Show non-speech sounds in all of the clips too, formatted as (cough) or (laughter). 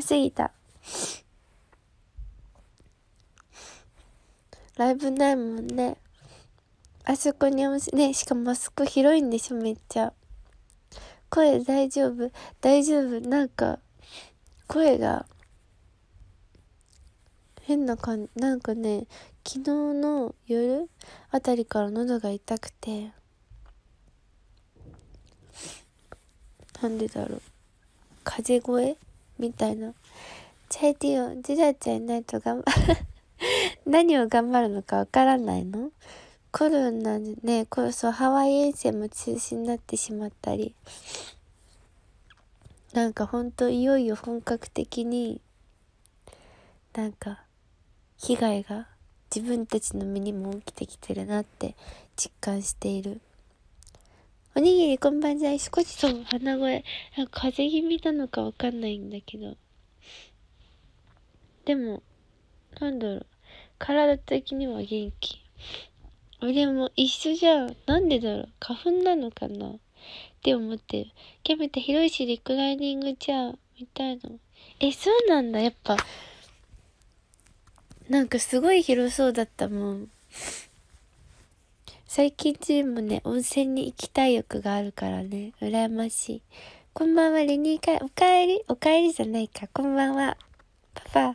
まぎた。ライブないもんね。あそこにおし、ね、しかもあそこ広いんでしょ、めっちゃ。声大丈夫大丈夫なんか、声が、変な感じ、なんかね、昨日の夜あたりから喉が痛くて、なんでだろう。風声みたいな。チャイティよ、ジラちゃんいないと頑張、何を頑張るのかわからないのコロナでね、これそう、ハワイ遠征も中止になってしまったり、なんかほんといよいよ本格的に、なんか、被害が自分たちの身にも起きてきてるなって実感している。おにぎりこんばんざい。少しそう、鼻声。なんか風邪気味なのかわかんないんだけど。でも、なんだろう。体的には元気。俺も一緒じゃん。なんでだろう。花粉なのかなって思ってる。キャベツ広いしリクライニングチェアみたいな。え、そうなんだ。やっぱ。なんかすごい広そうだったもん。最近チームね、温泉に行きたい欲があるからね、羨ましい。こんばんは、レニーか、おかえり、おかえりじゃないか、こんばんは。パパ、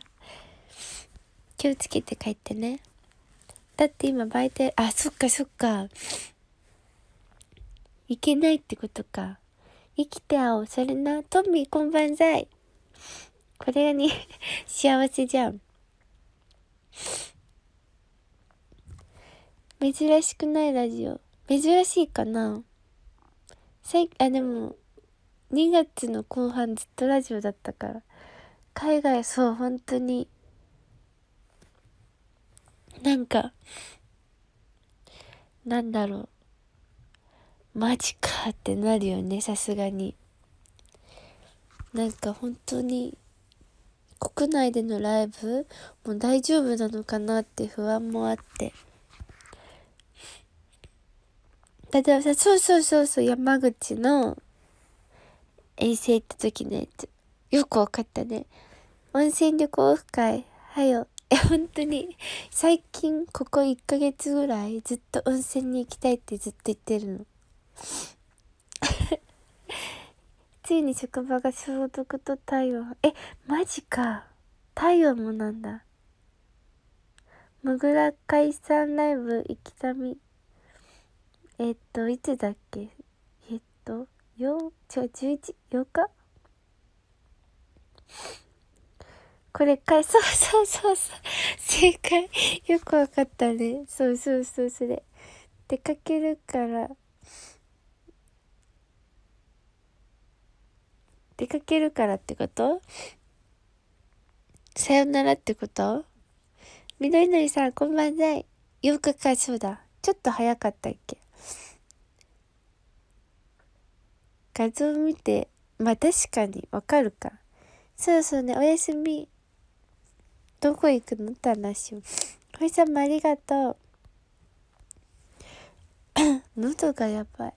気をつけて帰ってね。だって今売店、あ、そっかそっか。いけないってことか。生きてお、それな、トミー、こんばんざい。これがね、(laughs) 幸せじゃん。珍しくないラジオ。珍しいかな最あ、でも、2月の後半ずっとラジオだったから。海外、そう、本当に。なんか、なんだろう。マジかってなるよね、さすがに。なんか本当に、国内でのライブもう大丈夫なのかなって不安もあって。例えばそうそうそうそう、山口の遠征行った時のやつよくわかったね。温泉旅行オフ会、はよ。え、本当に、最近、ここ1ヶ月ぐらい、ずっと温泉に行きたいってずっと言ってるの。(laughs) ついに職場が消毒と体温。え、マジか。体温もなんだ。モグラ解散ライブ行きたみ。えっといつだっけえっと4ちょ、11 8日これかいそうそうそうそう正解よくわかったねそうそうそうそれ出かけるから出かけるからってことさよならってことみどりのりさんこんばんない8日かそうだちょっと早かったっけ画像見て、まあ確かにわかるか。そうそうね、おやすみ。どこ行くのって話を。お (laughs) いさんもありがとう。(coughs) 喉がやばい。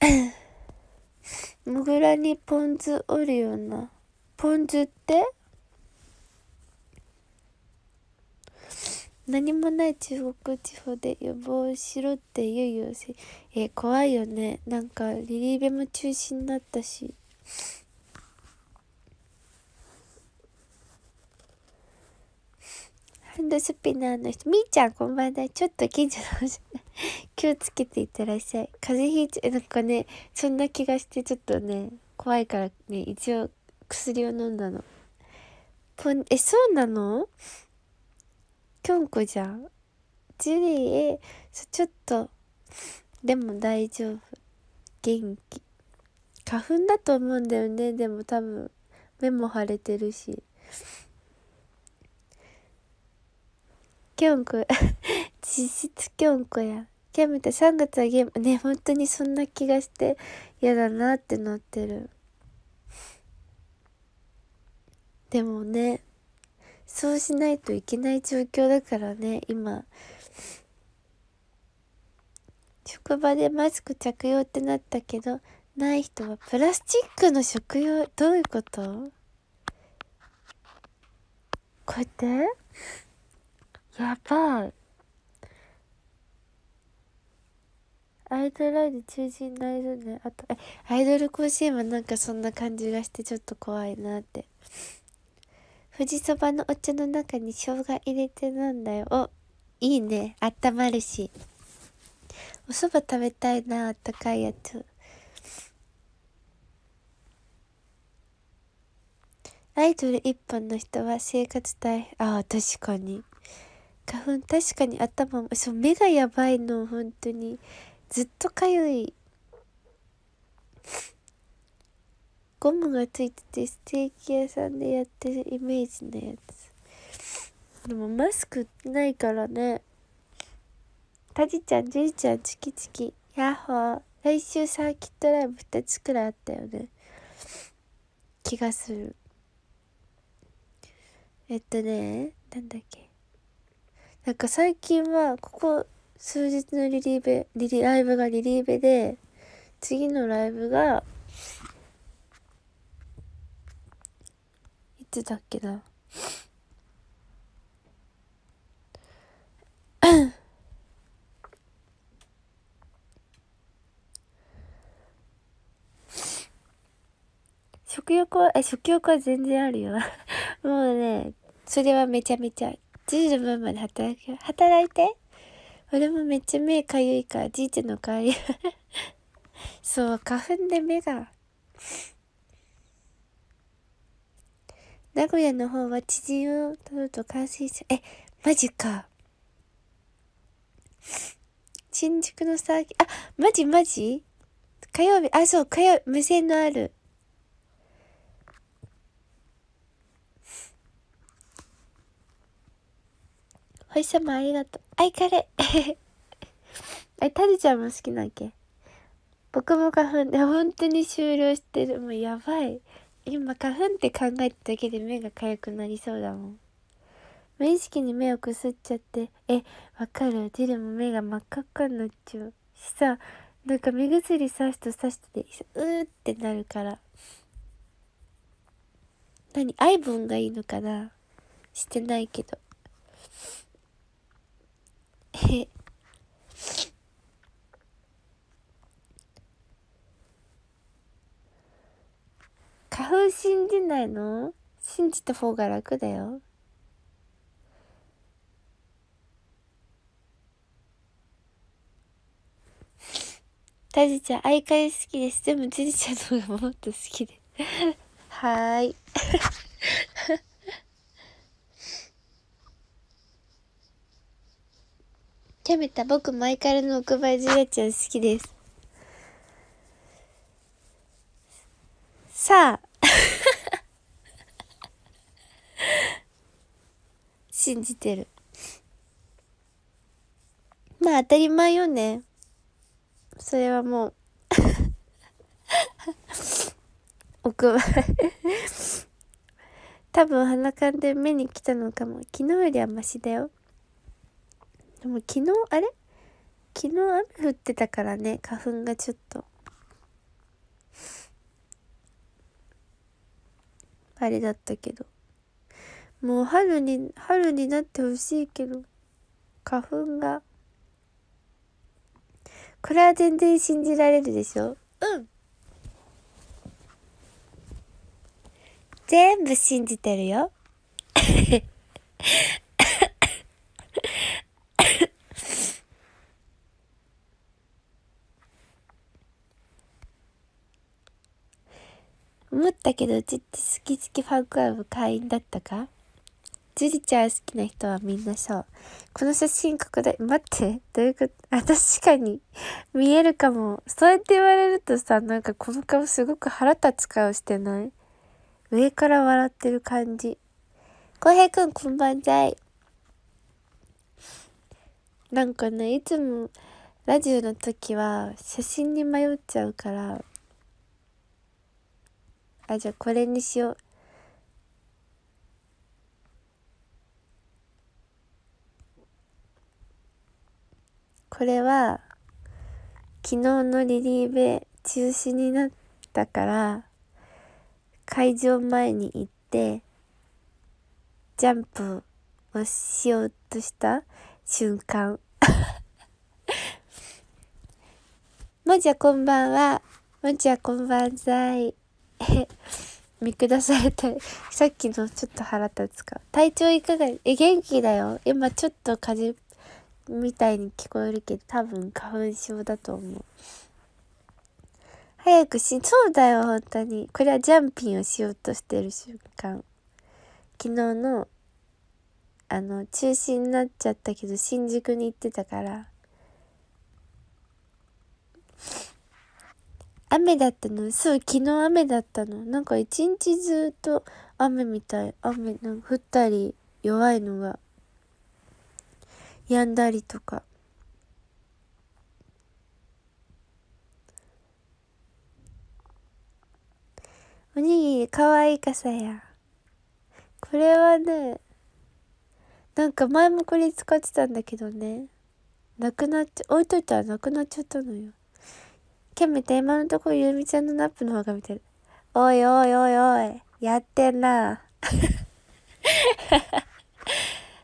(coughs) モグラにポン酢おるよな。ポン酢って何もない中国地方で予防しろって言うよし。え怖いよね。なんかリリーベも中止になったし。ハンドスピナーの人、みーちゃんこんばんは。ちょっと近所の (laughs) 気をつけていってらっしゃい。風邪ひいちゃう、なんかね、そんな気がしてちょっとね、怖いからね、一応薬を飲んだの。ポン、え、そうなのきょんこじゃん。ジュリーちょっと、でも大丈夫。元気。花粉だと思うんだよね、でも多分。目も腫れてるし。キョンコ、(laughs) 実質キョンコやん。キャメタ3月はゲーム、ね、本当にそんな気がして嫌だなってなってる。でもね、そうしないといけない状況だからね、今。職場でマスク着用ってなったけど、ない人はプラスチックの食用、どういうことこうやってやばアイドルアイドル中心大丈夫ねあとえアイドル甲子園はなんかそんな感じがしてちょっと怖いなって富士そばのお茶の中に生姜入れてなんだよおいいねあったまるしおそば食べたいなあったかいやつアイドル一本の人は生活大ああ確かに花粉確かに頭もそう目がやばいの本当にずっとかゆいゴムがついててステーキ屋さんでやってるイメージのやつでもマスクないからねタジちゃんジュリちゃんチキチキヤッホー来週サーキットライブ2つくらいあったよね気がするえっとねなんだっけなんか最近はここ数日のリリーベリリライブがリリーベで次のライブがいつだっけな (coughs) 食欲はえ食欲は全然あるよ (laughs) もうねそれはめちゃめちゃ10の分まで働く働いて俺もめっちゃ目かゆいから、じいちゃんの代わり。(laughs) そう、花粉で目が。名古屋の方は知人を取ると感染者、え、マジか。新宿のサーキあ、マジマジ火曜日、あ、そう、火曜無線のある星様ありがとう。あいかれ。あ (laughs) れ、タルちゃんも好きなっけ僕も花粉で本当に終了してる。もうやばい。今、花粉って考えただけで目が痒くなりそうだもん。無意識に目をくすっちゃって、え、わかる。ジルも目が真っ赤っかになっちゃう。しさ、なんか目薬さすとさしてて、うーってなるから。何アイボンがいいのかなしてないけど。花粉信じないの信じた方が楽だよ。タジちゃん、相変わり好きです。でも、ジジちゃんの方がもっと好きです。はーい。キャベタ、僕、マイカルの奥林ジラちゃん好きです。さあ (laughs) 信じてる。まあ当たり前よね。それはもう (laughs) 奥歯多分鼻かんで目に来たのかも。昨日よりはマシだよ。でも昨日あれ昨日雨降ってたからね花粉がちょっとあれだったけどもう春に春になってほしいけど花粉がこれは全然信じられるでしょうん全部信じてるよ思ったけどうちって好き好きファンクラブ会員だったかジュリちゃん好きな人はみんなそう。この写真ここで、待って、どういうこと (laughs) あ、確かに、見えるかも。そうやって言われるとさ、なんかこの顔すごく腹立つ顔してない上から笑ってる感じ。浩平くんこんばんざい。なんかね、いつもラジオの時は写真に迷っちゃうから、あじゃあこれにしようこれは昨日のリリーベ中止になったから会場前に行ってジャンプをしようとした瞬間 (laughs) もじゃこんばんは。もじゃこんばんざい。見下されたさっきのちょっと腹立つか体調いかがえ元気だよ今ちょっと風みたいに聞こえるけど多分花粉症だと思う早くしそうだよ本当にこれはジャンピンをしようとしてる瞬間昨日のあの中止になっちゃったけど新宿に行ってたから雨だったの。そう、昨日雨だったの。なんか一日ずっと雨みたい。雨、なんか降ったり、弱いのが、止んだりとか。おにぎり、かわいい傘や。これはね、なんか前もこれ使ってたんだけどね。なくなっちゃ、置いといたらなくなっちゃったのよ。ケンみた今のところゆうみちゃんのナップの方が見てる。おいおいおいおい、やってんな。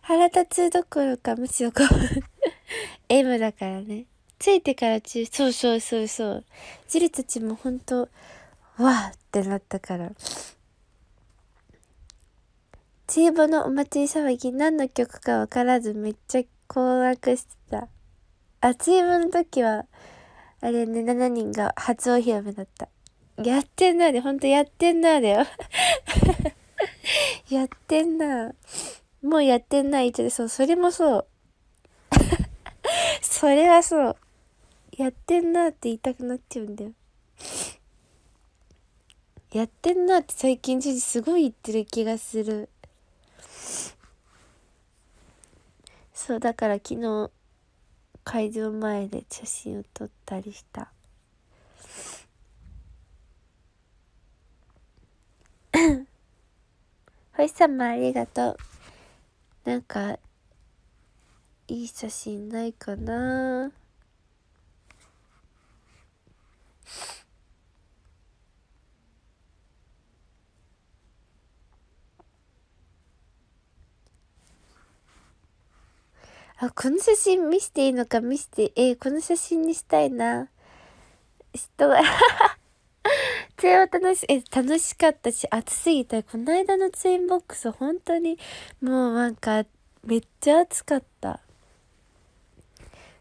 腹立つどころか、むしろこう M だからね。ついてからち、そうそうそうそう。ジルたちもほんと、わーってなったから。チーボのお祭り騒ぎ、何の曲かわからずめっちゃ困惑してた。あ、チーボの時は、あれね、7人が初お披露目だった。やってんなで、ほんとやってんなだよ。(laughs) やってんなもうやってんない応て、そう、それもそう。(laughs) それはそう。やってんなって言いたくなっちゃうんだよ。やってんなって最近知事すごい言ってる気がする。そう、だから昨日、会場前で写真を撮ったりした (coughs) 星様ありがとうなんかいい写真ないかなあ、この写真見していいのか見して、えー、この写真にしたいな。人がツインは楽し、え、楽しかったし、暑すぎた。この間のツインボックス、本当に、もうなんか、めっちゃ暑かった。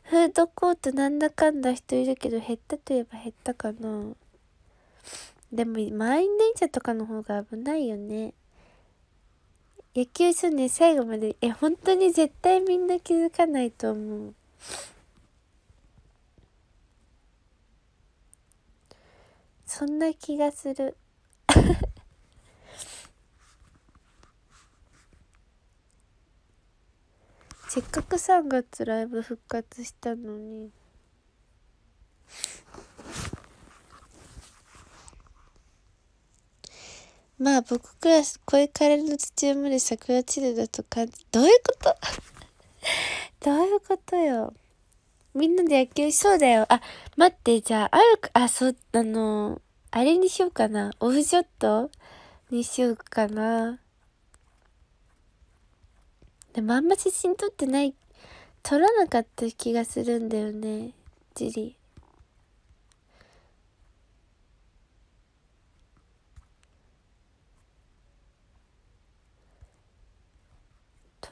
フードコートなんだかんだ人いるけど、減ったといえば減ったかな。でも、満員電車とかの方が危ないよね。野球少年最後までえ本当に絶対みんな気づかないと思うそんな気がする (laughs) せっかく3月ライブ復活したのに。まあ僕クラス、れからの土生まれ桜散るだと感じ、どういうこと (laughs) どういうことよ。みんなで野球しそうだよ。あ、待って、じゃあ、あるあ、そう、あのあれにしようかな。オフショットにしようかな。でもあんま写真撮ってない、撮らなかった気がするんだよね、ジリ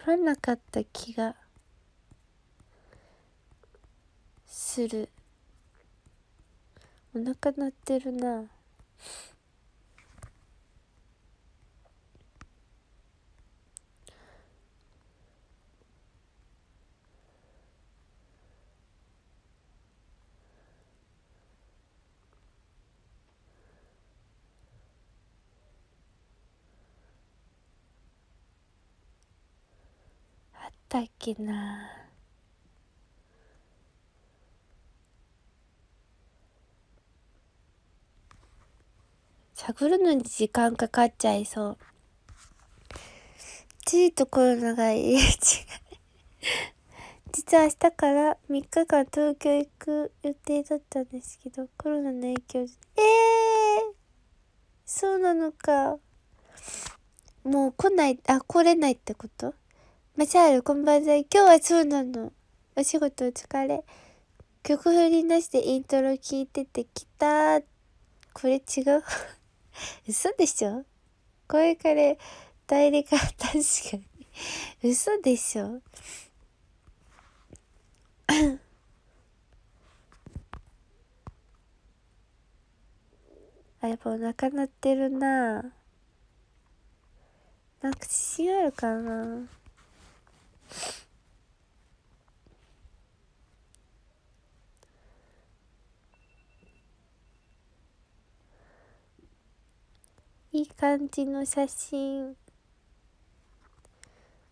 らなかった気がするお腹鳴ってるなったっけな探るのに時間かかっちゃいそう。ちいとコロナがいい。違い。実は明日から3日間東京行く予定だったんですけど、コロナの影響で。ええー、そうなのか。もう来ない、あ、来れないってことマシャール、こんばんは。今日はそうなの。お仕事お疲れ。曲振りなしでイントロ聞いててきた。これ違う (laughs) 嘘でしょ声かれ代理か、確かに嘘でしょ (coughs) あ、やっぱお腹鳴ってるななんか自信あるかな感じの写真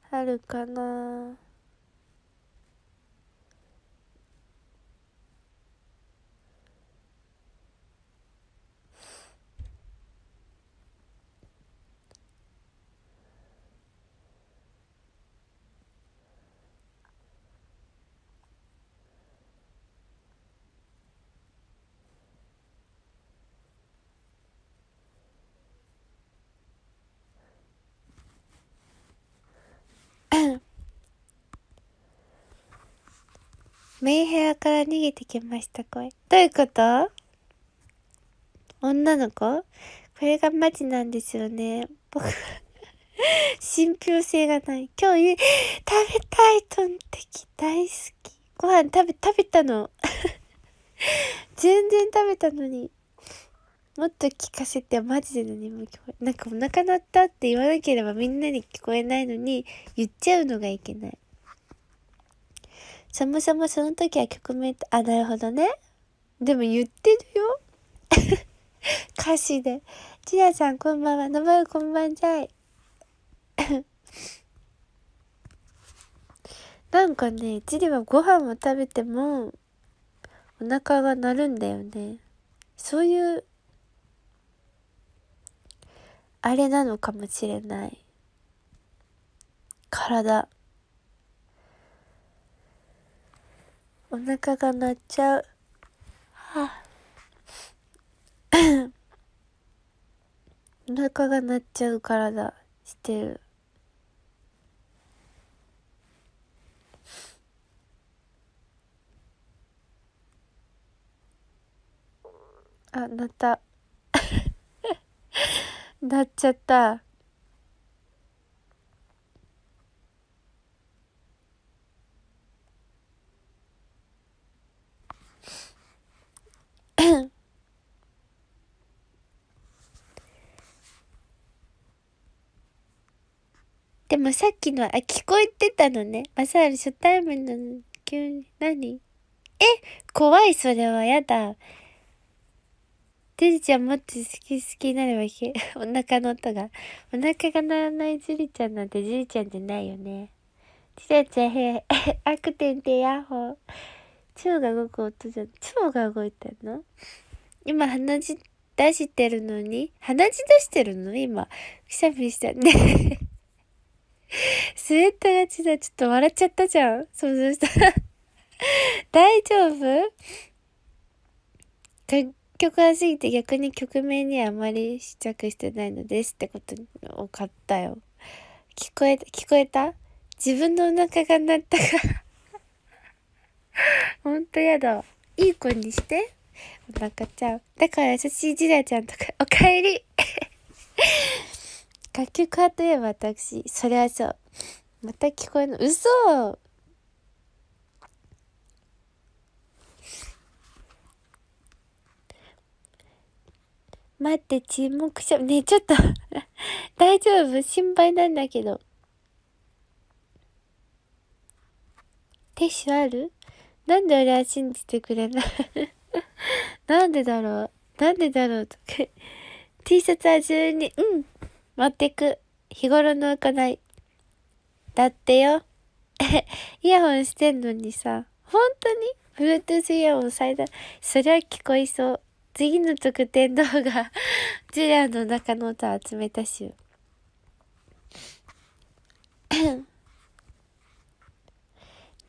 あるかなメイヘアから逃げてきました声。どういうこと女の子これがマジなんですよね。僕 (laughs) 信憑性がない。今日、食べたいトンテキ大好き。ご飯食べ、食べたの。(laughs) 全然食べたのに。もっと聞かせて、マジで何も聞こえなんかお腹鳴ったって言わなければみんなに聞こえないのに、言っちゃうのがいけない。さんまさもその時は曲名、あ、なるほどね。でも言ってるよ。(laughs) 歌詞で。ちやさんこんばんは。のばうこんばんじゃい。(laughs) なんかね、ちりはご飯を食べても、お腹が鳴るんだよね。そういう、あれなのかもしれない。体。お腹が鳴っちゃう。はあ、(coughs) お腹が鳴っちゃう体してる。あ、鳴った。(laughs) 鳴っちゃった。でもさっきのは、あ、聞こえてたのね。まさる初対面なの。急に、何え怖い、それは。やだ。てじちゃんもっと好き好きになればけ、(laughs) お腹の音が。お腹が鳴らないじりちゃんなんてじりちゃんじゃないよね。ちりちゃんへ、アクテンてヤッホー。蝶が動く音じゃ、腸が動いたの今鼻血出してるのに鼻血出してるの今。くしゃみしたね (laughs) (laughs) スウェットがちだ。ちょっと笑っちゃったじゃん。想像した (laughs) 大丈夫楽曲が過ぎて逆に曲名にあまり試着してないのですってことを買ったよ。聞こえた、聞こえた自分のお腹が鳴ったかほんとやだ。いい子にして。お腹ちゃん。だから優しいジラちゃんとか、おかえり (laughs) 楽曲派といえば私、それはそう。また聞こえの、嘘待って、沈黙しちゃねちょっと (laughs) 大丈夫心配なんだけど。ティッシュあるなんで俺は信じてくれない (laughs) なんでだろうなんでだろうとか。T シャツは12。うん。持ってく。日頃の行い。だってよ。(laughs) イヤホンしてんのにさ、本当に ?Bluetooth イヤホン最大。そりゃ聞こえそう。次の特典動画、ジュリアの中の音を集めたし (coughs)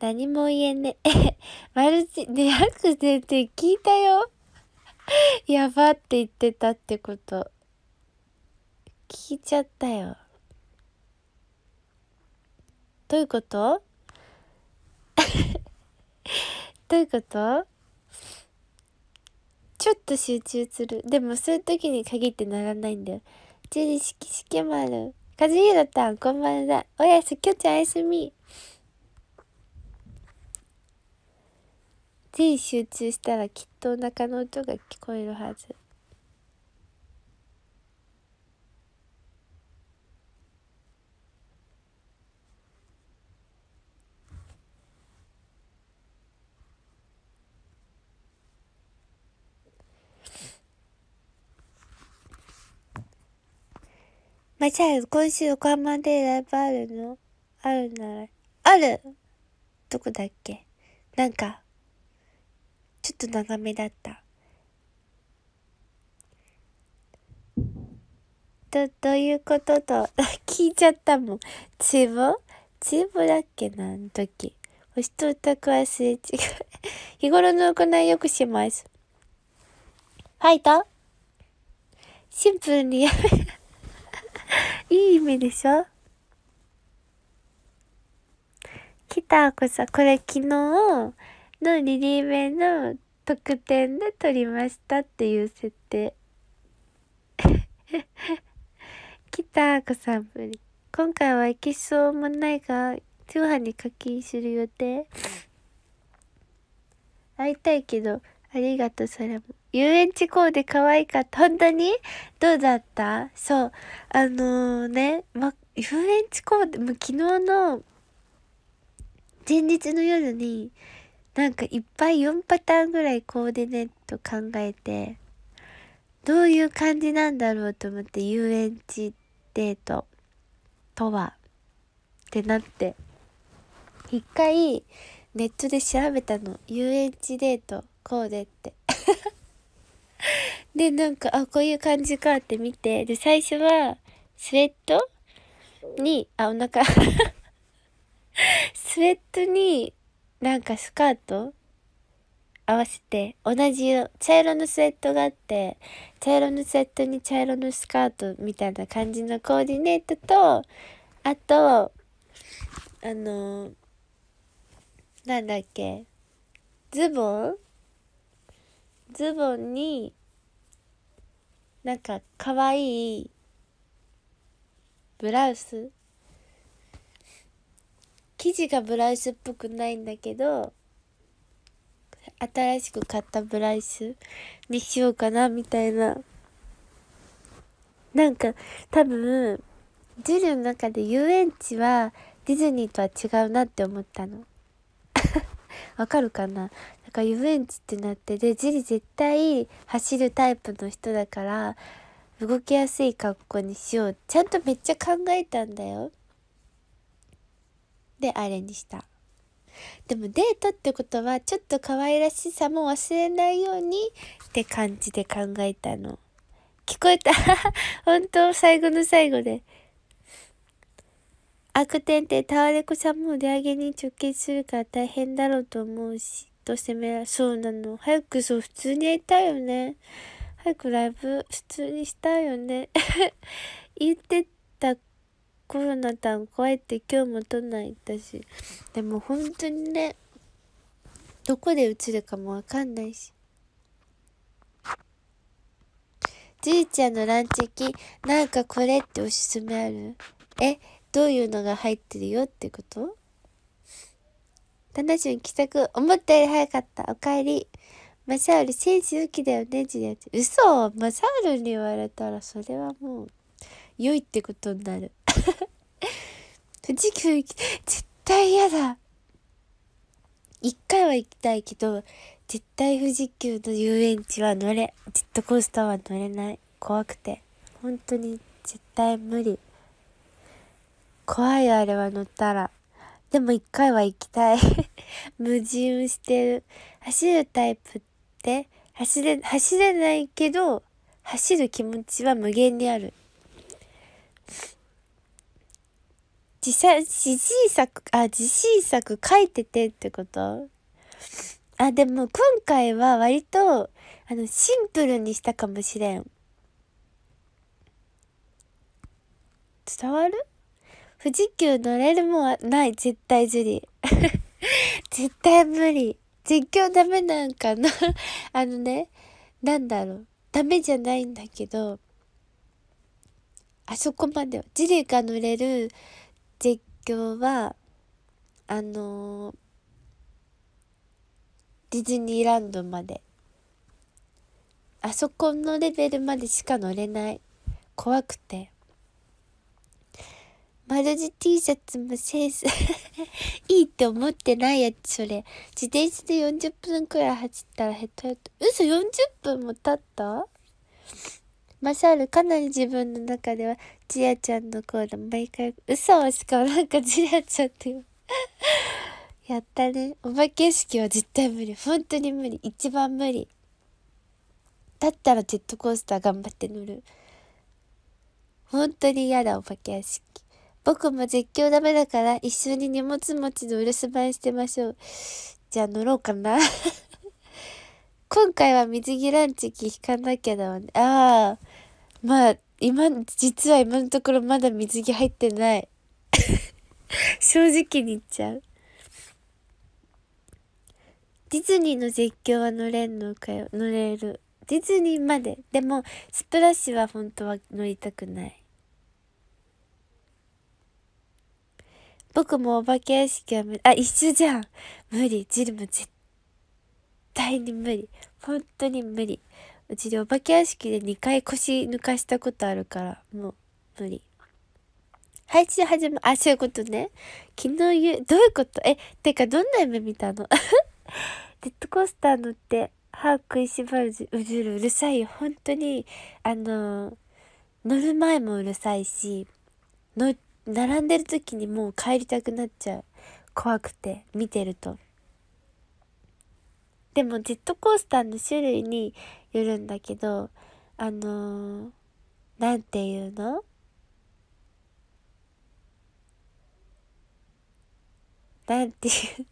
何も言えね。えマルチ、でアクセンて聞いたよ。やばって言ってたってこと。聞いちゃったよどういうこと (laughs) どういうことちょっと集中するでもそういう時に限ってならないんだよジュリシキシケマルカジヒロタンこんばんはおやすきょちゃんおやすみ全集中したらきっとお腹の音が聞こえるはずまじゃあ、今週横浜でライブあるのあるなら、あるどこだっけなんか、ちょっと長めだった。ど、どういうことと、(laughs) 聞いちゃったもん。ちぼちぼだっけな、んの時。星と歌くはれ違う。(laughs) 日頃の行いよくします。ファイトシンプルにやめ。(laughs) いい意味でしょ来たこさん、これ昨日のリリーベの特典で撮りましたっていう設定。(laughs) 来たこさん無今回はそうもないが、通販に課金する予定。会いたいけど、ありがとう、それも。遊園地コーデ可愛かった。本当にどうだったそう。あのー、ね、ま、遊園地コーデ、も昨日の前日の夜に、なんかいっぱい4パターンぐらいコーディネート考えて、どういう感じなんだろうと思って遊園地デートとはってなって、一回ネットで調べたの。遊園地デートコーデって。(laughs) で、なんか、あ、こういう感じかって見て、で、最初は、スウェットに、あ、お腹 (laughs) スウェットに、なんかスカート合わせて、同じ茶色のスウェットがあって、茶色のスウェットに茶色のスカートみたいな感じのコーディネートと、あと、あのなんだっけ、ズボンズボンになんかかわいいブラウス生地がブラウスっぽくないんだけど新しく買ったブラウスにしようかなみたいななんか多分ジルの中で遊園地はディズニーとは違うなって思ったの (laughs) わかるかなか遊園地ってなってでジリ絶対走るタイプの人だから動きやすい格好にしようちゃんとめっちゃ考えたんだよであれにしたでもデートってことはちょっと可愛らしさも忘れないようにって感じで考えたの聞こえた (laughs) 本当最後の最後で悪天ってタワレコさんも出上げに直結するから大変だろうと思うしと責めらそうなの。早くそう、普通にやりたいよね。早くライブ普通にしたいよね。(laughs) 言ってたコロナたん怖いって今日も都内行ったし。でも本当にね、どこで映るかもわかんないし。じいちゃんのランチキ、なんかこれっておすすめあるえ、どういうのが入ってるよってこと七種帰宅、思ったより早かった、おかえり。マサオル、センス好きだよね、ジネっ嘘マサオルに言われたら、それはもう、良いってことになる。富士急行き、絶対嫌だ。一回は行きたいけど、絶対富士急の遊園地は乗れ、ジェットコースターは乗れない。怖くて。本当に絶対無理。怖いあれは乗ったら。でも一回は行きたい (laughs) 矛盾してる。走るタイプって走れ、走れないけど、走る気持ちは無限にある。自社、自信作、あ、自信作書いててってことあ、でも今回は割と、あの、シンプルにしたかもしれん。伝わる富士急乗れるもんはない、絶対ジュリー。(laughs) 絶対無理。絶叫ダメなんかな (laughs) あのね、なんだろう。ダメじゃないんだけど、あそこまで、ジリーが乗れる絶叫は、あのー、ディズニーランドまで。あそこのレベルまでしか乗れない。怖くて。マル地 T シャツもセンス (laughs) いいって思ってないやつ、それ。自転車で40分くらい走ったらヘトヘト。嘘 ?40 分も経ったマさる、ル、かなり自分の中では、ちヤちゃんのコーナー、毎回、嘘しかもなんかジヤちゃんって (laughs) やったね。お化け屋敷は絶対無理。本当に無理。一番無理。だったらジェットコースター頑張って乗る。本当に嫌だ、お化け屋敷。僕も絶叫ダメだから一緒に荷物持ちのお留守番してましょう。じゃあ乗ろうかな (laughs) 今回は水着ランチ気引かなきゃだわね。ああ、まあ、今、実は今のところまだ水着入ってない。(laughs) 正直に言っちゃう。ディズニーの絶叫は乗れんのかよ。乗れる。ディズニーまで。でも、スプラッシュは本当は乗りたくない。僕もお化け屋敷は無理。あ、一緒じゃん。無理。ジルも絶対に無理。本当に無理。うちでお化け屋敷で2回腰抜かしたことあるから、もう無理。配置始め、あ、そういうことね。昨日言う、どういうことえ、てかどんな夢見たのジェ (laughs) ットコースター乗って、歯食いしばるうるるうるさいよ。本当に、あのー、乗る前もうるさいし、乗っ並んでる時にもう帰りたくなっちゃう。怖くて、見てると。でもジェットコースターの種類によるんだけど、あのー、なんていうのなんていう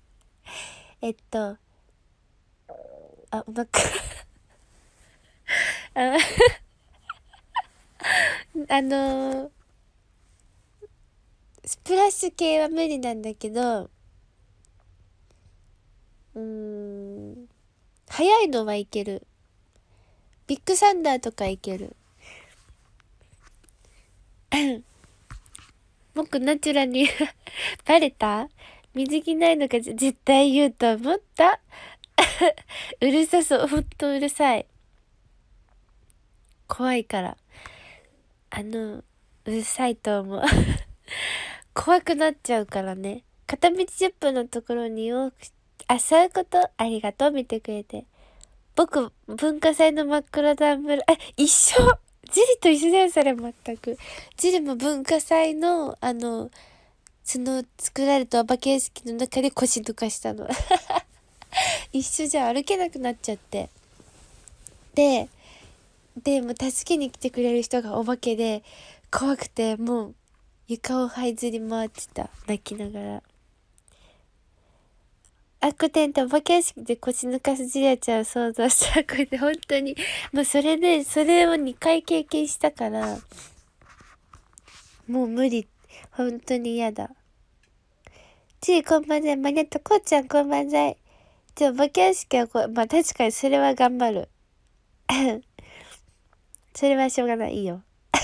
(laughs) えっと、あ、おまく。(laughs) あのースプラッシュ系は無理なんだけど、うん、早いのはいける。ビッグサンダーとかいける。僕 (coughs) ナチュラルに (laughs) バレた水着ないのか絶対言うと思った (coughs) うるさそう。ほんとうるさい。怖いから。あの、うるさいと思う怖くなっちゃうからね。片道10分のところに多く、あ、そういうことありがとう、見てくれて。僕、文化祭の真っ暗ダンブル、あ、一緒ジリと一緒だよ、それ、全く。ジリも文化祭の、あの、その、作られたお化け屋敷の中で腰とかしたの。(laughs) 一緒じゃ歩けなくなっちゃって。で、で、も助けに来てくれる人がお化けで、怖くて、もう、床を這いずり回ってた、泣きながら。アッテンとお化け屋敷で腰抜かすじれちゃんを想像した。これで本当に、もうそれで、それを2回経験したから、もう無理。本当に嫌だ。ちい、こんばんざい。マネとこうちゃん、こんばんざい。じゃあ、お化け屋敷はこまあ確かにそれは頑張る。(laughs) それはしょうがない。いいよ。(laughs)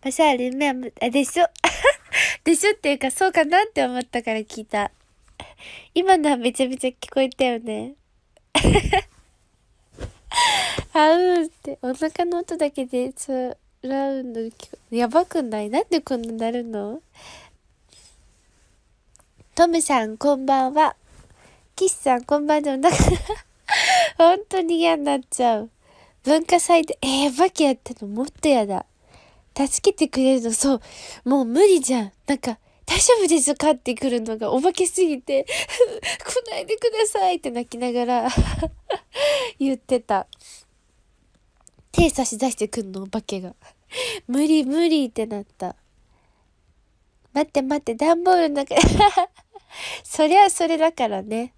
まさあ、りめあ、でしょ (laughs) でしょっていうか、そうかなって思ったから聞いた。今のはめちゃめちゃ聞こえたよね。(laughs) あうんって、お腹の音だけで、そう、ラウンドやばくないなんでこんななるのトムさん、こんばんは。岸さん、こんばんは。な腹が本当に嫌になっちゃう。文化祭で、えー、バキやったのもっと嫌だ。助けてくれるの、そう。もう無理じゃん。なんか、大丈夫ですかってくるのがお化けすぎて (laughs) 来ないでくださいって泣きながら (laughs) 言ってた。手差し出してくんの、お化けが。無理無理ってなった。待って待って、段ボールの中 (laughs) そりゃそれだからね。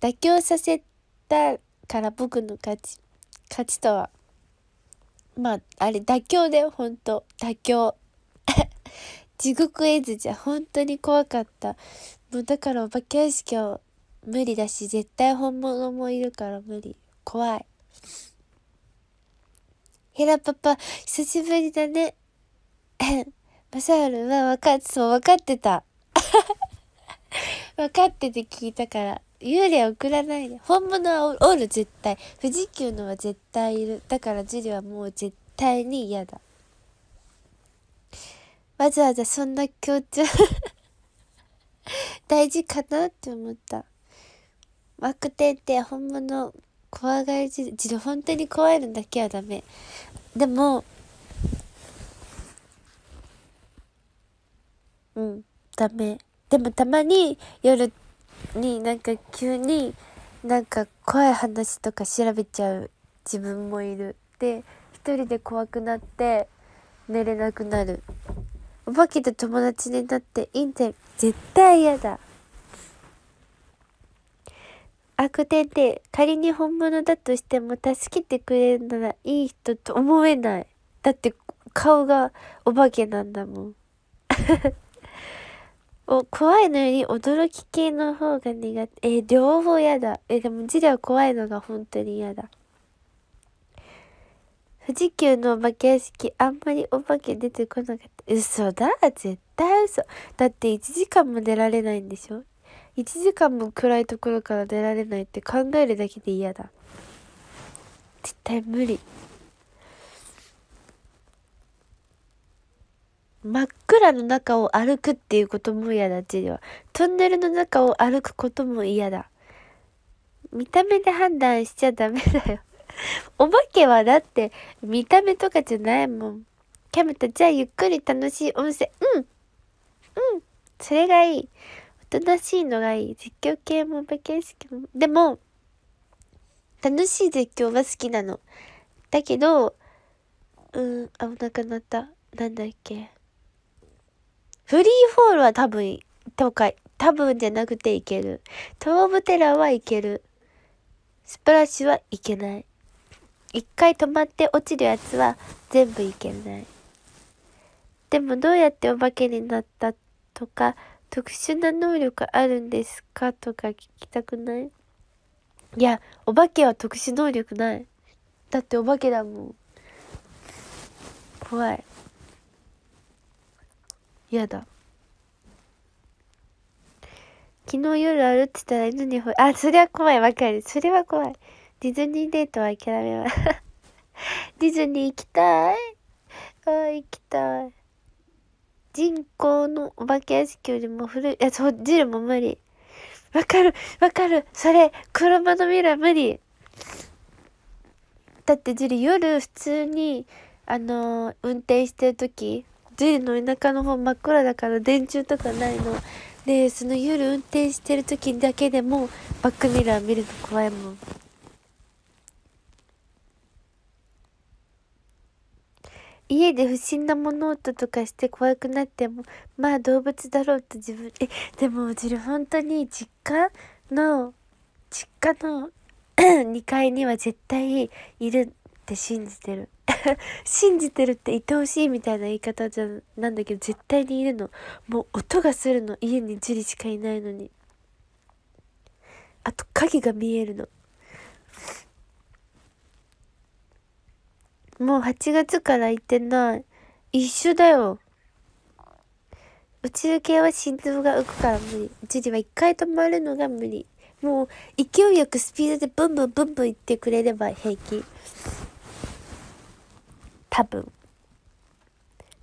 妥協させたから僕の勝ち。勝ちとはまあ、あれ、妥協だよ、ほんと。妥協。(laughs) 地獄絵図じゃ本当に怖かった。もうだからお化け屋敷は無理だし、絶対本物もいるから無理。怖い。ヘラパパ、久しぶりだね。(laughs) マサールは分かっ、そう、分かってた。分 (laughs) かってて聞いたから。幽霊送らないで本物はおる絶対富士急のは絶対いるだから樹リはもう絶対に嫌だわざわざそんな強調 (laughs) 大事かなって思った悪天って本物怖がり樹里本当に怖いのだけはダメでもうんダメでもたまに夜ってになんか急になんか怖い話とか調べちゃう自分もいるで一人で怖くなって寝れなくなるお化けと友達になっていインテ絶対嫌だ悪天で仮に本物だとしても助けてくれるならいい人と思えないだって顔がお化けなんだもん (laughs) お、怖いのより驚き系の方が苦手。えー、両方やだ。えー、でもジでは怖いのが本当に嫌だ。富士急のお化け屋敷、あんまりお化け出てこなかった。嘘だ絶対嘘。だって1時間も出られないんでしょ ?1 時間も暗いところから出られないって考えるだけで嫌だ。絶対無理。真っ暗の中を歩くっていうことも嫌だちではトンネルの中を歩くことも嫌だ見た目で判断しちゃダメだよ (laughs) お化けはだって見た目とかじゃないもんキャメタじゃあゆっくり楽しいお店うんうんそれがいいおとなしいのがいい絶叫系もお化け好きもでも楽しい絶叫は好きなのだけどうんあおなくなったなんだっけフリーフォールは多分、とか、多分じゃなくていける。トーブテラはいける。スプラッシュはいけない。一回止まって落ちるやつは全部いけない。でもどうやってお化けになったとか、特殊な能力あるんですかとか聞きたくないいや、お化けは特殊能力ない。だってお化けだもん。怖い。やだ。昨日夜歩ってたら犬に吠あ、それは怖い、わかる。それは怖い。ディズニーデートは諦めます。(laughs) ディズニー行きたい。あ行きたい。人工のお化け屋敷よりも古い。いや、そう、ジルも無理。わかる、わかる。それ、車のミラー無理。だってジル夜普通に、あのー、運転してる時 J の田舎の方真っ暗だから電柱とかないの。で、その夜運転してる時だけでもバックミラー見るの怖いもん。家で不審な物音とかして怖くなってもまあ動物だろうと自分えでもうちる本当に実家の実家の2 (clears throat) 階には絶対いるって信じてる (laughs) 信じてるって愛おしいみたいな言い方じゃなんだけど絶対にいるのもう音がするの家に樹里しかいないのにあと影が見えるのもう8月から行ってない一緒だよ宇宙系は心臓が浮くから無理樹里は一回止まるのが無理もう勢いよくスピードでブンブンブンブン行ってくれれば平気多分。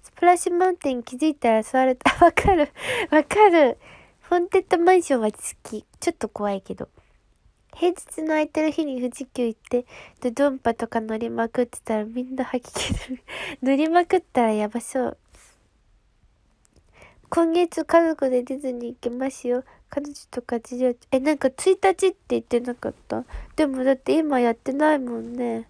スプラッシュマウンテン気づいたら座れた。(laughs) わかる。わかる。フォンテッドマンションは好き。ちょっと怖いけど。平日の空いてる日に富士急行って、ドドンパとか乗りまくってたらみんな吐き気る。(laughs) 乗りまくったらやばそう。今月家族でディズニー行きますよ。彼女とか事情、え、なんか1日って言ってなかったでもだって今やってないもんね。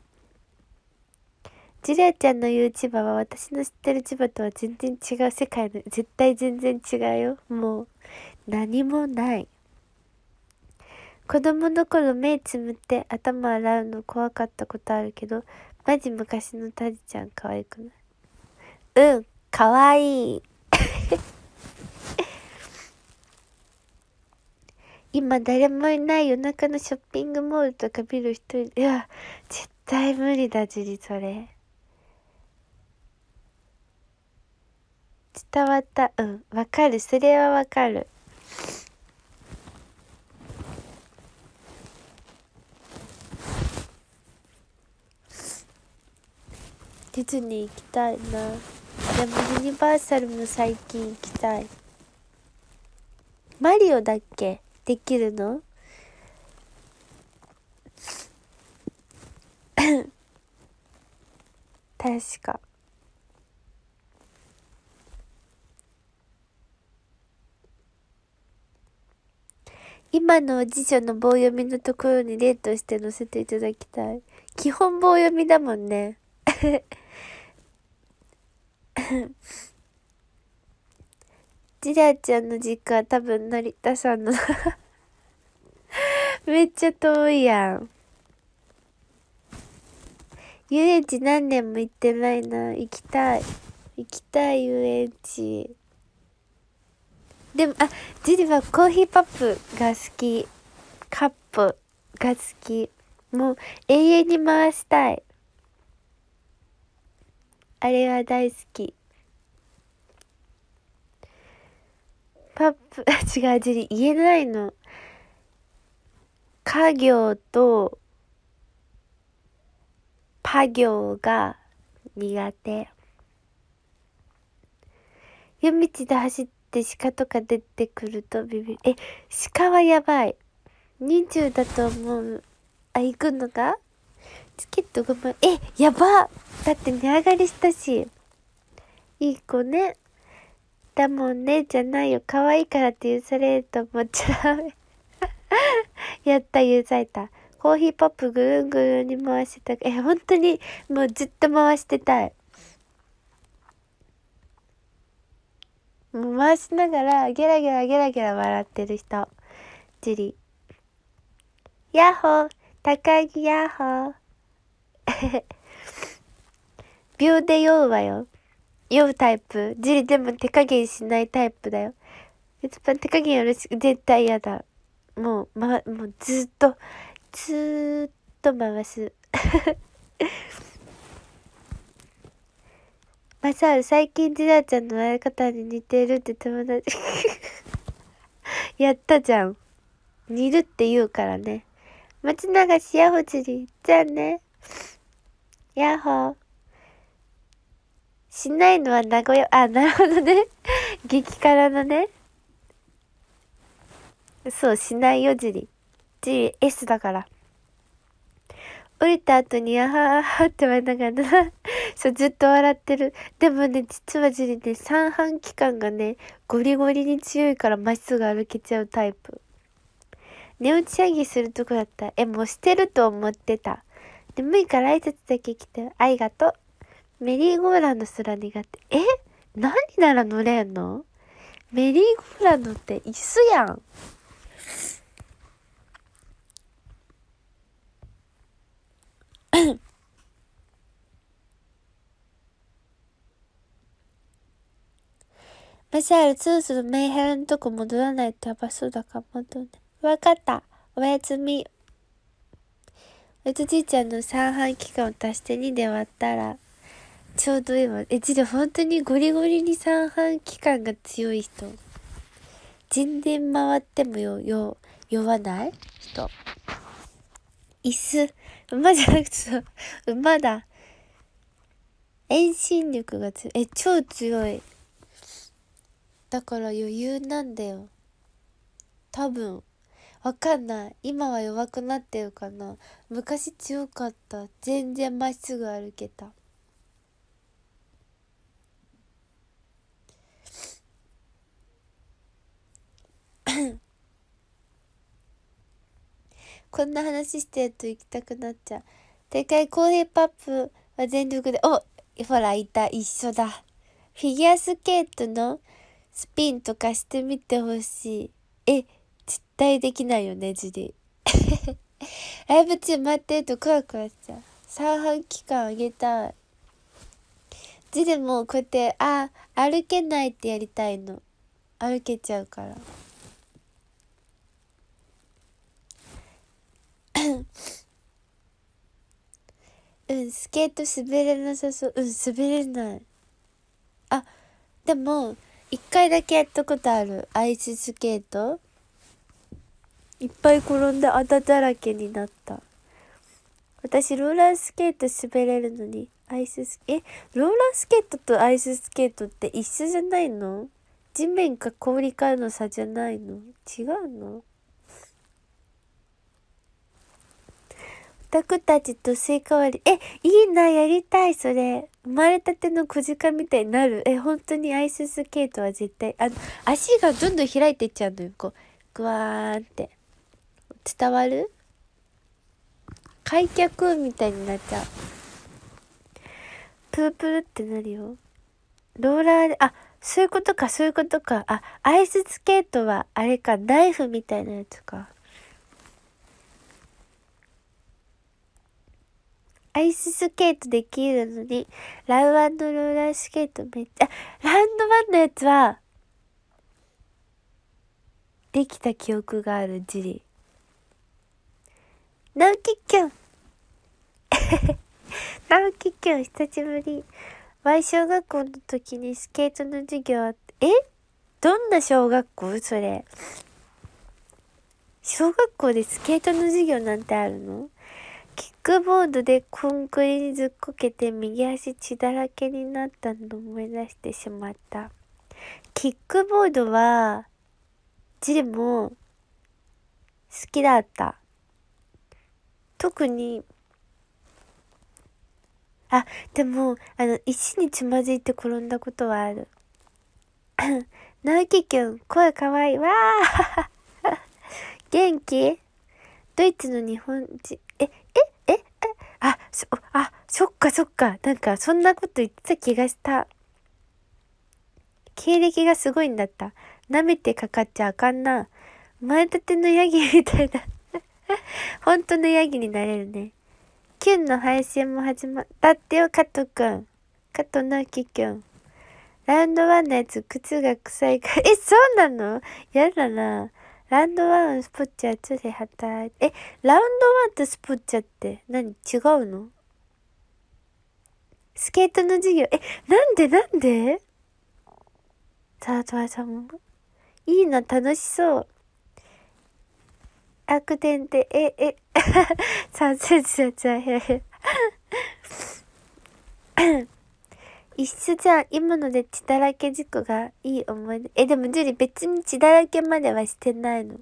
ジュリアちゃんの言う千葉は私の知ってる千葉とは全然違う世界の、絶対全然違うよ。もう、何もない。子供の頃目つむって頭洗うの怖かったことあるけど、マジ昔のタジちゃん可愛くないうん、可愛い (laughs) 今誰もいない夜中のショッピングモールとかビル一人いや、絶対無理だ、ジュリ、それ。伝わったうんわかるそれはわかるディズニー行きたいなでもユニバーサルも最近行きたいマリオだっけできるの (coughs) 確か。今の辞書の棒読みのところに例として載せていただきたい。基本棒読みだもんね。ジラちゃんの実家は多分成田さんのめっちゃ遠いやん。遊園地何年も行ってないな。行きたい。行きたい遊園地。でもあジジはコーヒーパップが好きカップが好きもう永遠に回したいあれは大好きパップ (laughs) あ違うジリ言えないの家業とパ行が苦手夜道で走っで鹿とか出てくるとビビえ鹿はやばい20だと思うあ行くのかチケット5万えやばだって値上がりしたしいい子ねだもんねじゃないよ可愛いからって許されると思っちゃう (laughs) やった許されたコーヒーポップぐるんぐるんに回してたえ本当にもうずっと回してたい回しながらゲラゲラゲラゲラ笑ってる人ジリヤッホー高木ヤッホー (laughs) 秒で酔うわよ酔うタイプジリでも手加減しないタイプだよ一番手加減よろしく絶対嫌だもう,、ま、もうずっとずっと回す (laughs) まサー最近ジラちゃんの笑い方に似てるって友達 (laughs) やったじゃん。似るって言うからね。街永しやほじり。じゃあね。やっほー。しないのは名古屋、あ、なるほどね。(laughs) 激辛のね。そう、しないよ、じり。じり、S だから。降りた後に、あはあはって笑いながら (laughs) そう、ずっと笑ってる。でもね、実はジリね、三半規管がね、ゴリゴリに強いからまっすぐ歩けちゃうタイプ。寝落ち上げするとこだった。え、もうしてると思ってた。で、むいから挨拶だけ来て、ありがとう。メリーゴーランドすら苦手。え何なら乗れんのメリーゴーランドって椅子やん。マシャル、そろそろメイヘラのとこ戻らないとやばそうだから戻ん分わかった。おやすみ。えとじいちゃんの三半期間を足して2で割ったら、ちょうど今、え、ちで本当にゴリゴリに三半期間が強い人。全然回ってもよ、よ、酔わない人。椅子、馬じゃなくて、馬だ。遠心力が強い。え、超強い。だから余裕なんだよ。多分。わかんない。今は弱くなってるかな。昔強かった。全然まっすぐ歩けた。こんな話してると行きたくなっちゃう。でかいコーヒーパップは全力で、おほら、いた、一緒だ。フィギュアスケートのスピンとかしてみてほしい。え、絶対できないよね、ジュリー。(laughs) ライブ中待ってるとクワクワしちゃう。三半期間あげたい。ジュリもこうやって、あ、歩けないってやりたいの。歩けちゃうから。うんスケート滑れなさそううん滑れないあでも一回だけやったことあるアイススケートいっぱい転んであだだらけになった私ローラースケート滑れるのにアイススえローラースケートとアイススケートって一緒じゃないの地面か氷かの差じゃないの違うのタコたちとスイカ割り。え、いいな、やりたい、それ。生まれたての小鹿みたいになる。え、本当にアイススケートは絶対、あの、足がどんどん開いていっちゃうのよ。こう、グワーンって。伝わる開脚みたいになっちゃう。プープルってなるよ。ローラーで、あ、そういうことか、そういうことか。あ、アイススケートは、あれか、ナイフみたいなやつか。アイススケートできるのに、ラウンドローラースケートめっちゃ、ラウンドワンのやつは、できた記憶があるジリ。ナウキキュン (laughs) ナウキキュン久しぶり。前小学校の時にスケートの授業あって、えどんな小学校それ。小学校でスケートの授業なんてあるのキックボードでコンクリにずっこけて右足血だらけになったのを思い出してしまった。キックボードは、ジルも好きだった。特に、あ、でも、あの、石につまずいて転んだことはある。直樹きゅん、声かわいい。わー (laughs) 元気ドイツの日本人、え、え、あ、そっかそっか。なんか、そんなこと言ってた気がした。経歴がすごいんだった。舐めてかかっちゃあかんな。前立てのヤギみたいな (laughs) 本当のヤギになれるね。キュンの配信も始まったってよ、加藤くん。加藤直樹ュンラウンドワンのやつ、靴が臭いから。え、そうなのやだな。ラウンドワン、スッチャー、働いて、え、ラウンドワンとスプッチャーって何違うのスケートの授業、え、なんでなんで沢田さんも。いいな、楽しそう。悪天って、え、え、(laughs) さあ、さあ、さあ、へあ、一緒じゃん。今ので血だらけ事故がいい思い出。え、でもジュリ別に血だらけまではしてないの。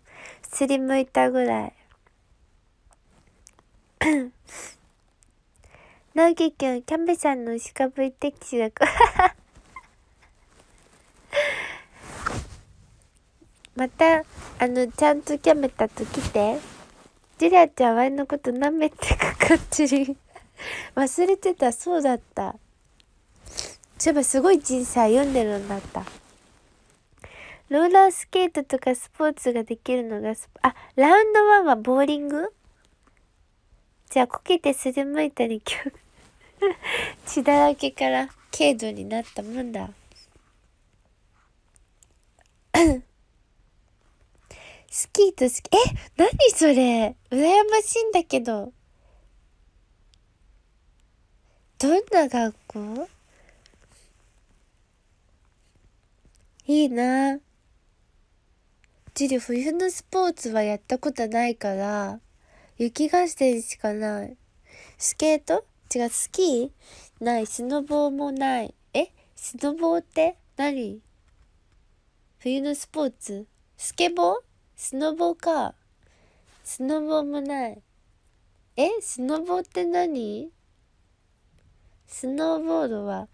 すりむいたぐらい。直樹くん、キャンベさんの牛かぶりてきシがまた、あの、ちゃんとキャメたと来て。ジュリアちゃん、ワイのこと舐めてかかってり。(laughs) 忘れてた、そうだった。そういえばすごい人生歩んでるんだった。ローラースケートとかスポーツができるのがあ、ラウンド1はボーリングじゃあ、こけてすりむいたり、(laughs) 血だらけから軽度になったもんだ。(coughs) スキーとスキー、え、何それ羨ましいんだけど。どんな学校いいなジル冬のスポーツはやったことないから雪合戦しかないスケート違うスキーないスノボーもないえスノボーって何冬のスポーツスケボースノボーかスノボーもないえスノボーって何スノーボードは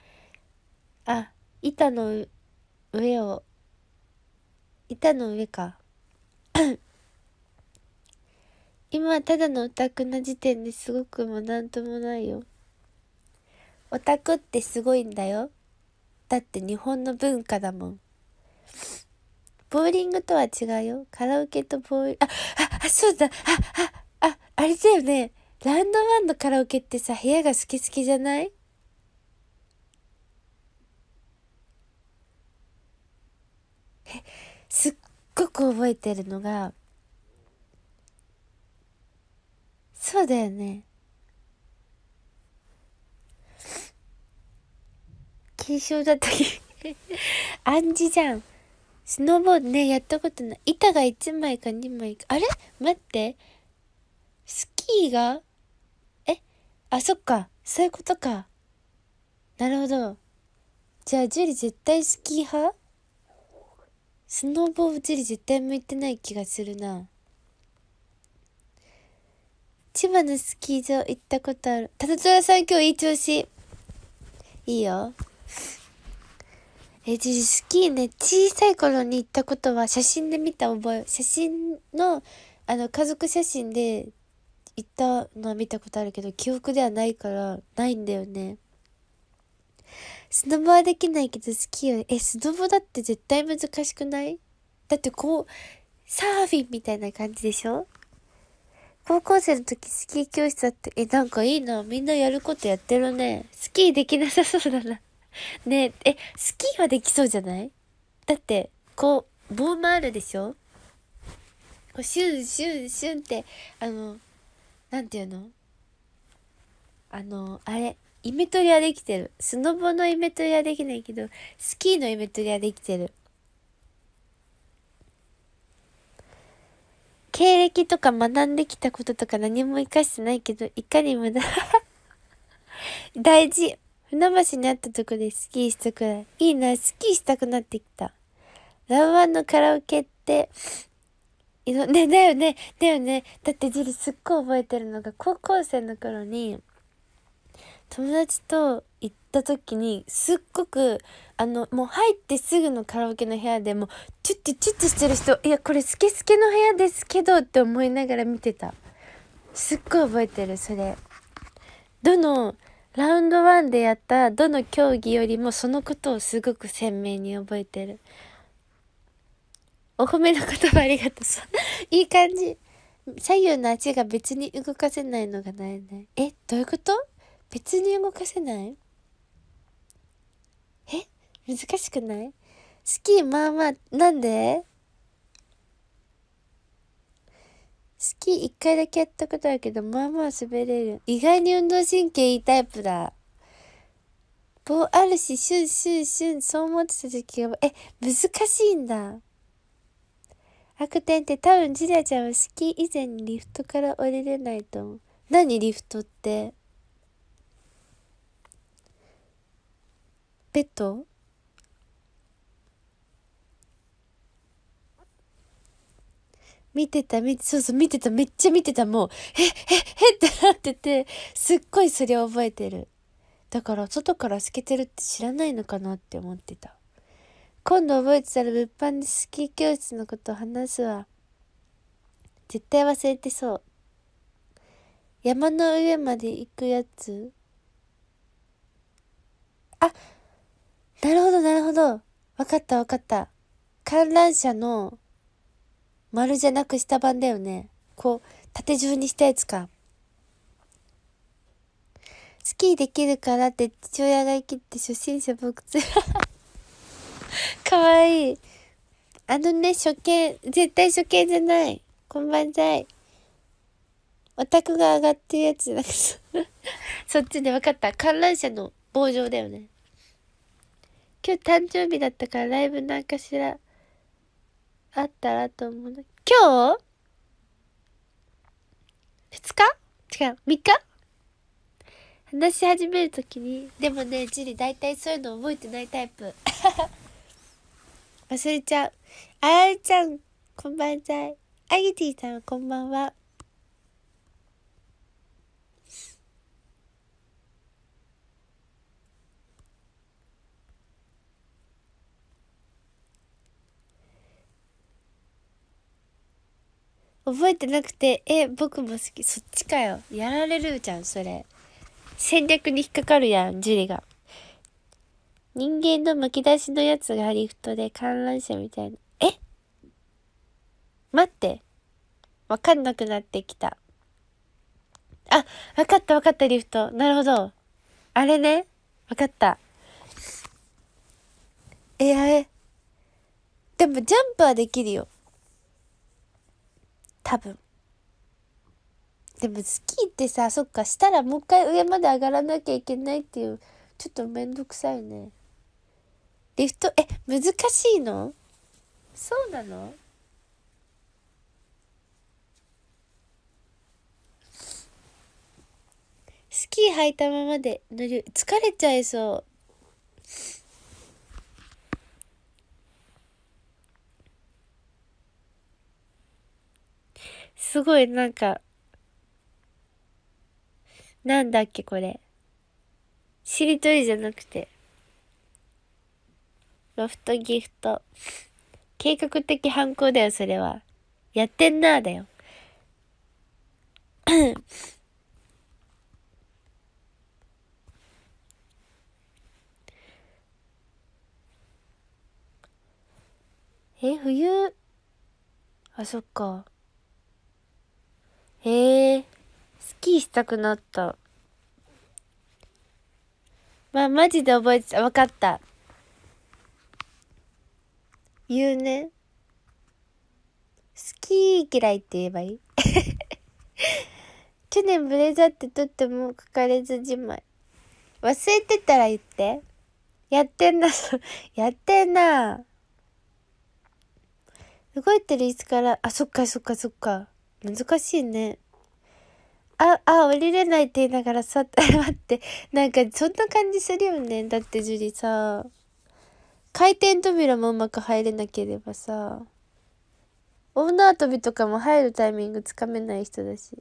あ板の上を板の上か (coughs) 今ただのオタクな時点ですごくもなんともないよオタクってすごいんだよだって日本の文化だもんボーリングとは違うよカラオケとボーリングああそうだああああれだよねランドワンのカラオケってさ部屋が好き好きじゃないえすっごく覚えてるのがそうだよね軽症だったけ (laughs) 暗示じゃんスノーボードねやったことない板が1枚か2枚かあれ待ってスキーがえあそっかそういうことかなるほどじゃあジュリ絶対スキー派スノーボーチリ絶対向いてない気がするな。千葉のスキー場行ったことある。田たつさん今日いい調子。いいよ。え、私スキーね、小さい頃に行ったことは写真で見た覚え。写真の、あの、家族写真で行ったのは見たことあるけど、記憶ではないから、ないんだよね。スノボはできないけどスキーは、え、スノボだって絶対難しくないだってこう、サーフィンみたいな感じでしょ高校生の時スキー教室あって、え、なんかいいな。みんなやることやってるね。スキーできなさそうだな。(laughs) ねえ、え、スキーはできそうじゃないだって、こう、棒もあるでしょこう、シュンシュンシュンって、あの、なんていうのあの、あれ、イメトレはできてる。スノボのイメトレはできないけど、スキーのイメトレはできてる。経歴とか学んできたこととか何も生かしてないけど、いかに無駄 (laughs) 大事。船橋にあったとこでスキーしたくない。いいな、スキーしたくなってきた。ランワンのカラオケって、いろ、ね、だよね、だよね。だってジリすっごい覚えてるのが、高校生の頃に、友達と行った時にすっごくあのもう入ってすぐのカラオケの部屋でもチュッてチュッてしてる人いやこれスケスケの部屋ですけどって思いながら見てたすっごい覚えてるそれどのラウンド1でやったどの競技よりもそのことをすごく鮮明に覚えてるお褒めの言葉ありがとういい感じ左右の足が別に動かせないのがないねえどういうこと別に動かせないえ難しくないスキーまあまあなんでスキー一回だけやったことあるけどまあまあ滑れる意外に運動神経いいタイプだ棒あるしシュンシュンシュンそう思ってた時期がえ難しいんだ悪天って多分ジラちゃんはスキー以前にリフトから降りれないと思う何リフトってベッド見てた、そうそう、見てた、めっちゃ見てた、もう、え、え、えってなってて、すっごいそれを覚えてる。だから、外から透けてるって知らないのかなって思ってた。今度覚えてたら物販でスキー教室のことを話すわ。絶対忘れてそう。山の上まで行くやつ。あなるほど、なるほど。わかったわかった。観覧車の丸じゃなく下版だよね。こう、縦順にしたやつか。スキーできるからって父親が生きて初心者僕つら。(laughs) かわいい。あのね、初見、絶対初見じゃない。こんばんざい。オタクが上がってるやつじゃなくて、(laughs) そっちでわかった。観覧車の棒状だよね。今日誕生日だったからライブなんかしらあったらと思う今日 ?2 日違う、3日話し始めるときに、でもね、ジリ大体そういうの覚えてないタイプ。(laughs) 忘れちゃう。あらちゃん、こんばんいあげてぃさん、こんばんは。覚えてなくて、え、僕も好き。そっちかよ。やられるじゃん、それ。戦略に引っかかるやん、ジュリが。人間の巻き出しのやつがリフトで観覧車みたいな。え待って。わかんなくなってきた。あ、わかったわかったリフト。なるほど。あれね。わかった。え、あれ。でもジャンプはできるよ。多分でもスキーってさそっかしたらもう一回上まで上がらなきゃいけないっていうちょっと面倒くさいねリフトえ難しいのそうなのスキー履いたままで乗り疲れちゃいそう。すごいなんか、なんだっけこれ。しりとりじゃなくて。ロフトギフト。計画的犯行だよ、それは。やってんなーだよ。え、冬あ、そっか。へえ、スキーしたくなった。ま、あ、マジで覚えてた。わかった。言うね。スキー嫌いって言えばいい (laughs) 去年ブレザーってとっても書かれずじまい。忘れてたら言って。やってんな、(laughs) やってんな。動いてる椅子から、あ、そっかそっかそっか。難しいね。あ、あ、降りれないって言いながらさ、(laughs) 待って、なんかそんな感じするよね。だってジュリさ、回転扉もうまく入れなければさ、オーナー跳びとかも入るタイミングつかめない人だし。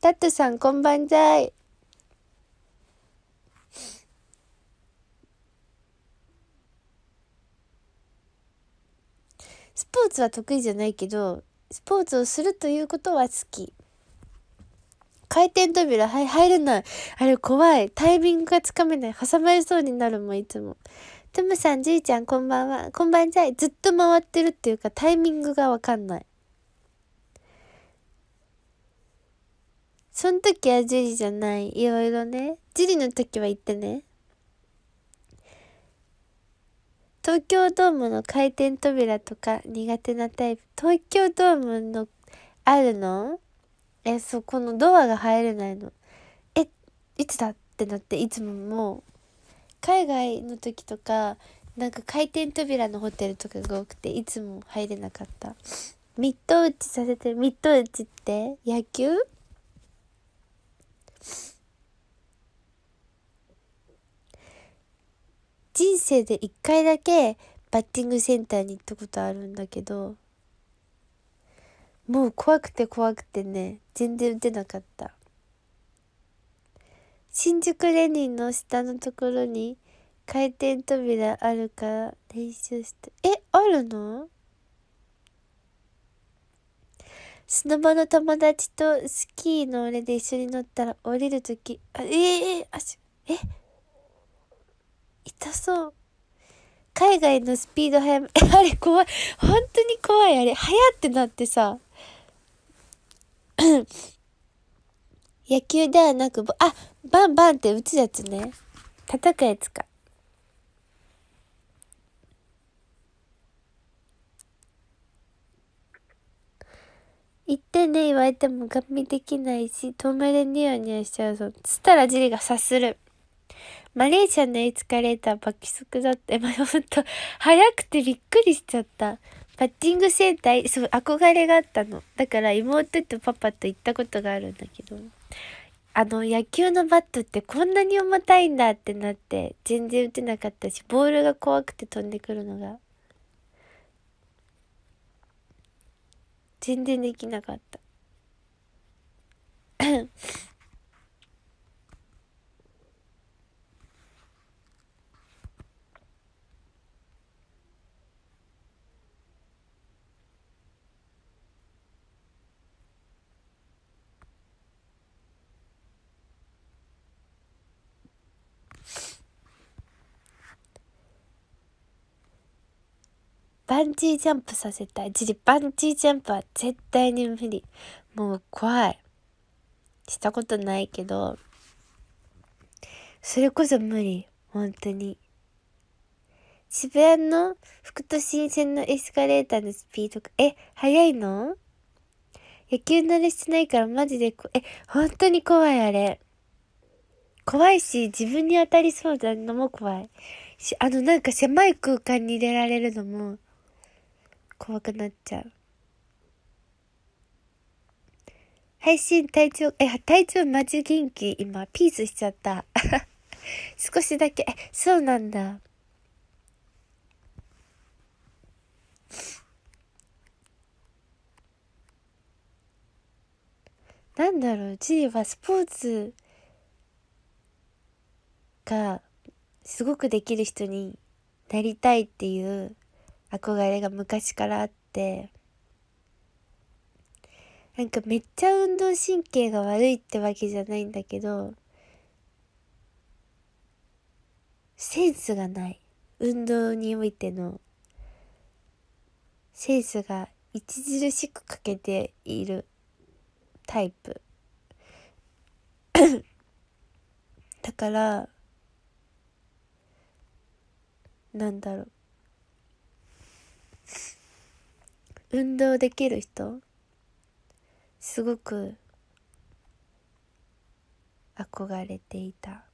タットさん、こんばんじゃい。スポーツは得意じゃないけど、スポーツをするということは好き。回転扉、はい、入れない。あれ怖い。タイミングがつかめない。挟まれそうになるもん、いつも。トムさん、じいちゃん、こんばんは。こんばんじゃい。ずっと回ってるっていうか、タイミングがわかんない。そん時はジュリじゃない。いろいろね。ジュリの時は言ってね。東京ドームの回転扉とか苦手なタイプ。東京ドームのあるのえ、そう、このドアが入れないの。え、いつだってなって、いつももう、海外の時とか、なんか回転扉のホテルとかが多くて、いつも入れなかった。ミット打ちさせてミット打ちって野球人生で一回だけバッティングセンターに行ったことあるんだけどもう怖くて怖くてね全然打てなかった新宿レニンの下のところに回転扉あるから練習してえあるの砂場の友達とスキーの俺で一緒に乗ったら降りる時あえー、えー、ええ痛そう。海外のスピード速め、(laughs) あれ怖い。本当に怖い、あれ。速ってなってさ。(coughs) 野球ではなく、あ、バンバンって打つやつね。叩くやつか。言ってね言われてもガン見できないし止まれニヤニヤしちゃうぞつったらジリが察するマレーシアのエスカレーター爆速だって、(laughs) まあ、ほんと、早くてびっくりしちゃった。パッティング整体、そう、憧れがあったの。だから妹とパパと行ったことがあるんだけど、あの、野球のバットってこんなに重たいんだってなって、全然打てなかったし、ボールが怖くて飛んでくるのが、全然できなかった。バンジージャンプさせたい。ジジ、バンジージャンプは絶対に無理。もう怖い。したことないけど、それこそ無理。本当に。渋谷の福都新線のエスカレーターのスピードが、え、速いの野球慣れしてないからマジでこ、え、本当に怖いあれ。怖いし、自分に当たりそうなのも怖い。し、あのなんか狭い空間に入れられるのも、怖くなっちゃう。配信体調、え、体調マジ元気、今、ピースしちゃった。(laughs) 少しだけ、え、そうなんだ。なんだろう、ジ G はスポーツがすごくできる人になりたいっていう憧れが昔からあってなんかめっちゃ運動神経が悪いってわけじゃないんだけどセンスがない運動においてのセンスが著しく欠けているタイプ (coughs) だからなんだろう運動できる人すごく憧れていた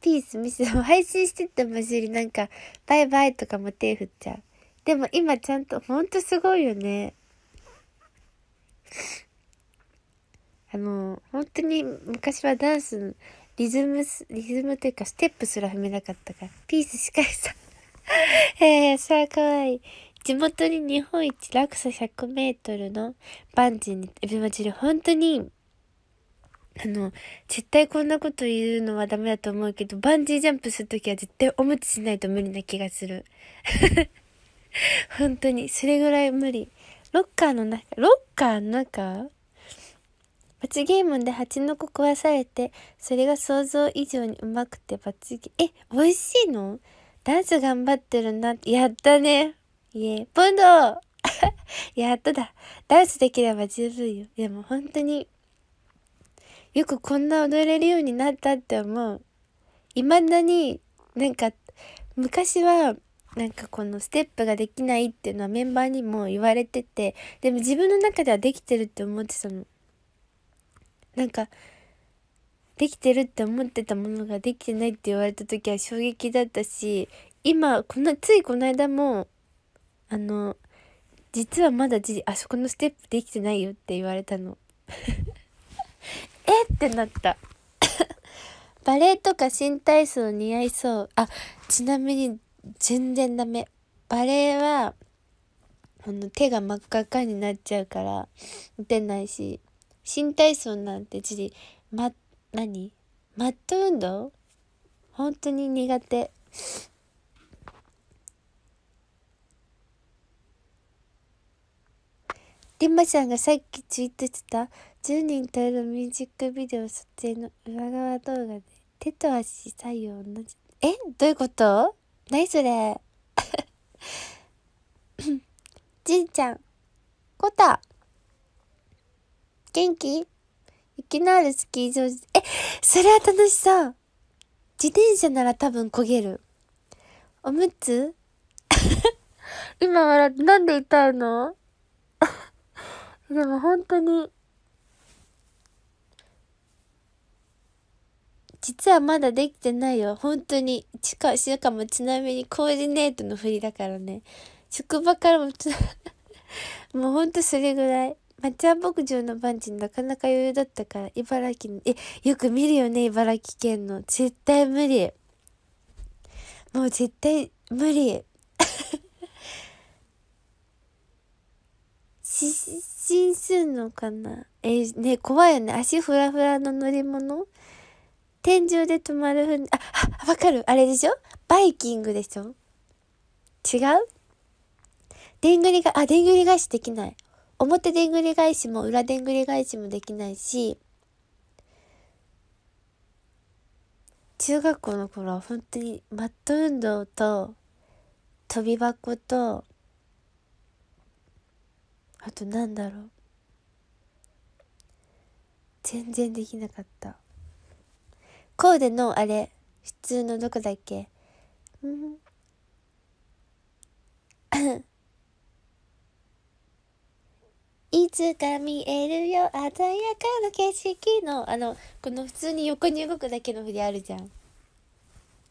ピースミス配信してったマジになんかバイバイとかも手振っちゃうでも今ちゃんとほんとすごいよねあの、本当に昔はダンス、リズム、リズムというかステップすら踏めなかったから、ピースしかした。(laughs) えー、それはかわいい。地元に日本一落差100メートルのバンジーに、エビマチル、本当に、あの、絶対こんなこと言うのはダメだと思うけど、バンジージャンプするときは絶対おむつしないと無理な気がする。(laughs) 本当に、それぐらい無理。ロッカーの中、ロッカーの中罰ゲームで蜂の子壊されて、それが想像以上にうまくて罰ゲーム。え、美味しいのダンス頑張ってるな。やったね。いえ、ポンド (laughs) やっとだ。ダンスできれば十分よ。でも本当に、よくこんな踊れるようになったって思う。いまだになんか、昔は、なんかこのステップができないっていうのはメンバーにも言われてて、でも自分の中ではできてるって思ってたの。なんかできてるって思ってたものができてないって言われた時は衝撃だったし今このついこの間もあの実はまだじあそこのステップできてないよって言われたの (laughs) えってなった (laughs) バレエとか新体操似合いそうあちなみに全然ダメバレエはあの手が真っ赤っかになっちゃうから打てないし新体操なんてちま何マット運動本当に苦手りまちゃんがさっきツイートしてた10人といるミュージックビデオ撮影の裏側動画で手と足左右同じえどういうこと何それじいちゃんこた元気雪のあるスキー場、え、それは楽しそう。自転車なら多分焦げる。おむつ (laughs) 今笑って、なんで歌うの (laughs) でも本当に、実はまだできてないよ。本当に。しかしかもちなみにコーディネートの振りだからね。職場からも (laughs) もうほんとそれぐらい。抹茶牧場のパンチなかなか余裕だったから、茨城の、え、よく見るよね、茨城県の。絶対無理。もう絶対無理。(laughs) し、しんすんのかなえー、ね、怖いよね。足ふらふらの乗り物天井で止まるふん、あ、あわかるあれでしょバイキングでしょ違うでんぐりが、あ、でんぐり返しできない。表でんぐり返しも裏でんぐり返しもできないし中学校の頃は本当にマット運動と跳び箱とあとなんだろう全然できなかったコーデのあれ普通のどこだっけうんいつか見えるよ鮮やかな景色のあのこの普通に横に動くだけの振りあるじゃん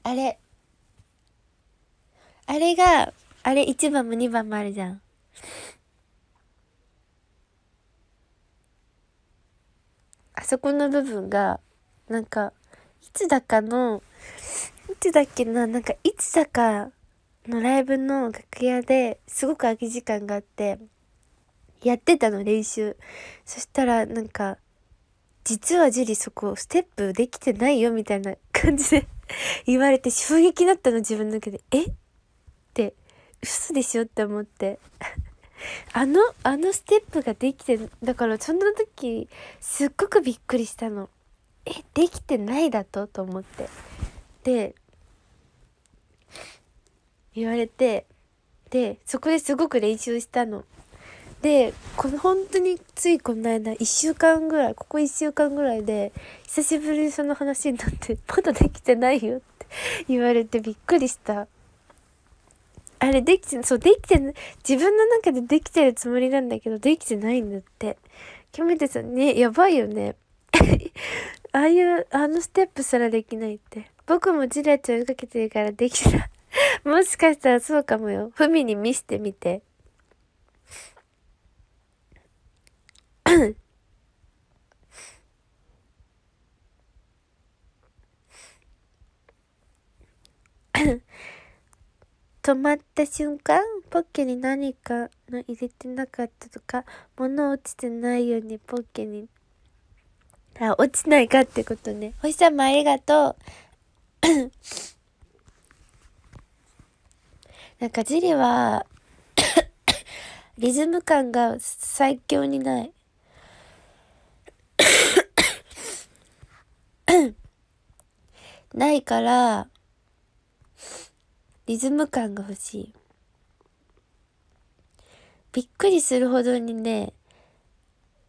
あれあれがあれ1番も2番もあるじゃんあそこの部分がなんかいつだかのいつだっけななんかいつだかのライブの楽屋ですごく空き時間があってやってたの練習そしたらなんか実はジュリそこステップできてないよみたいな感じで (laughs) 言われて衝撃だったの自分の中でえって嘘でしょって思って (laughs) あのあのステップができてだからそんな時すっごくびっくりしたのえできてないだとと思ってで言われてでそこですごく練習したのでこの本当についこの間1週間ぐらいここ1週間ぐらいで久しぶりにその話になって「まだできてないよ」って言われてびっくりした。あれできてそうできて自分の中でできてるつもりなんだけどできてないんだってキャメテさんねやばいよね (laughs) ああいうあのステップすらできないって僕もジレット追いかけてるからできたもしかしたらそうかもよ。ふみに見せてみて。(coughs) 止まった瞬間ポッケに何かの入れてなかったとか物落ちてないようにポッケにあ落ちないかってことね星様ありがとう (coughs) なんかジリは (coughs) リズム感が最強にないないからリズム感が欲しい。びっくりするほどにね、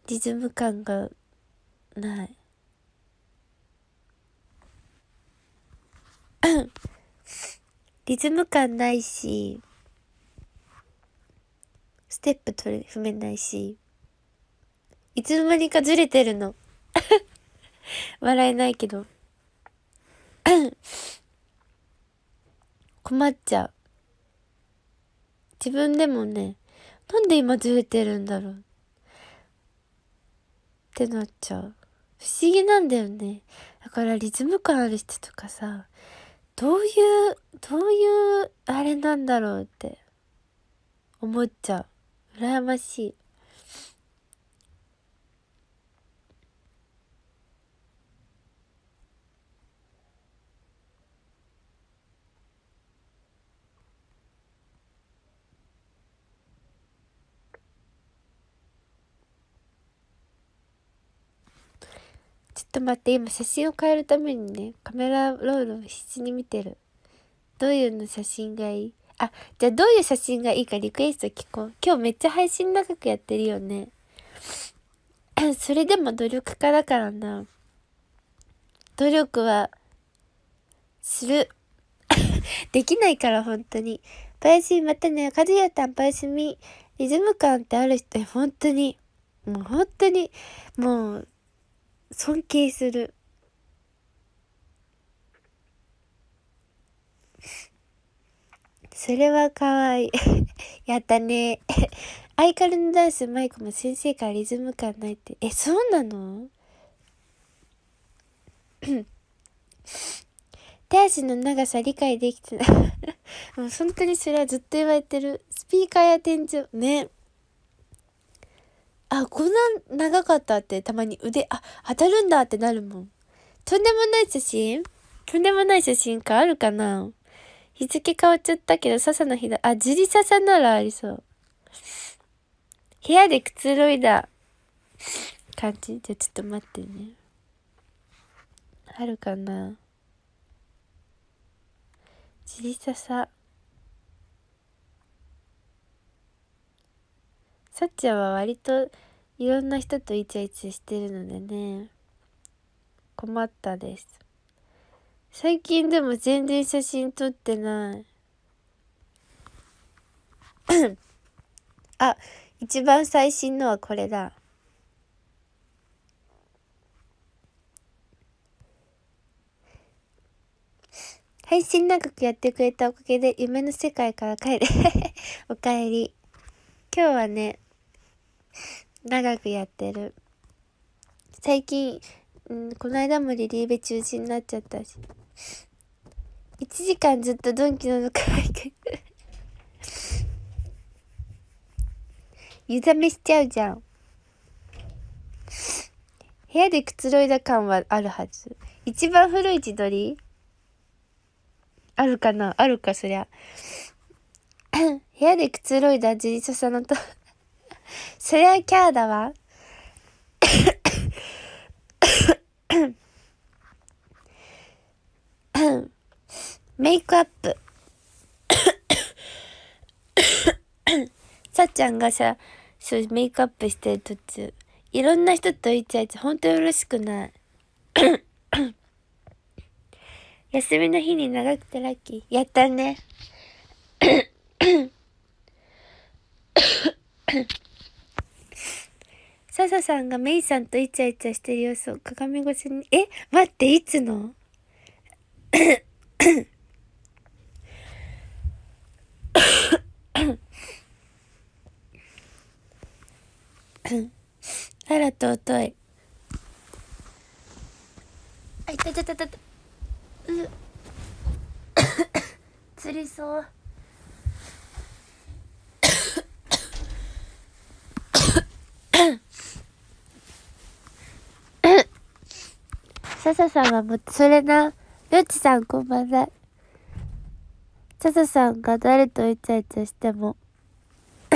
リズム感がない。(coughs) リズム感ないし、ステップ取れ、踏めないし、いつの間にかずれてるの。(laughs) 笑えないけど。困っちゃう。自分でもね、なんで今ずれてるんだろうってなっちゃう。不思議なんだよね。だからリズム感ある人とかさ、どういう、どういうあれなんだろうって思っちゃう。羨ましい。っと待って、今写真を変えるためにね、カメラロールを必死に見てる。どういうの写真がいいあ、じゃあどういう写真がいいかリクエスト聞こう。今日めっちゃ配信長くやってるよね。(clears throat) それでも努力家だからな。努力は、する。(laughs) できないから、本当に。おイシーまたね。和也やたん、おやすみ。リズム感ってある人、本当に。もう本当に。もう、尊敬するそれはかわいい (laughs) やったねアイカルのダンスマイクも先生からリズム感ないってえそうなの (coughs) 手足の長さ理解できてない (laughs) もう本当にそれはずっと言われてるスピーカーや天井ねあ、こんな長かったってたまに腕、あ、当たるんだってなるもん。とんでもない写真とんでもない写真かあるかな日付変わっちゃったけど、笹の日だ。あ、ジリサならありそう。部屋でくつろいだ感じ。じゃ、ちょっと待ってね。あるかなジリサ。さっちゃんは割といろんな人とイチャイチャしてるのでね困ったです最近でも全然写真撮ってない (coughs) あ一番最新のはこれだ配信長くやってくれたおかげで夢の世界から帰る (laughs) おかえり今日はね長くやってる。最近、うん、この間もリリーベ中止になっちゃったし。1時間ずっとドンキの向かい (laughs) 湯冷めしちゃうじゃん。部屋でくつろいだ感はあるはず。一番古い自撮りあるかなあるか、そりゃ。(clears throat) 部屋でくつろいだ自転車さのとそりゃキャーだわ。メイクアップ。さっちゃんがさ、そうメイクアップしてる途中、いろんな人とイチャイチャ、ほんとよろしくない。休みの日に長くてラッキー。やったね。笹さんがメイさんとイチャイチャしてる様子を鏡越しに、え待って、いつのあら尊い。あ、いたたたいた。う釣りそう。笹さんがもうそれな。ルッチさんこんばんは。笹さんが誰とイチャイチャしても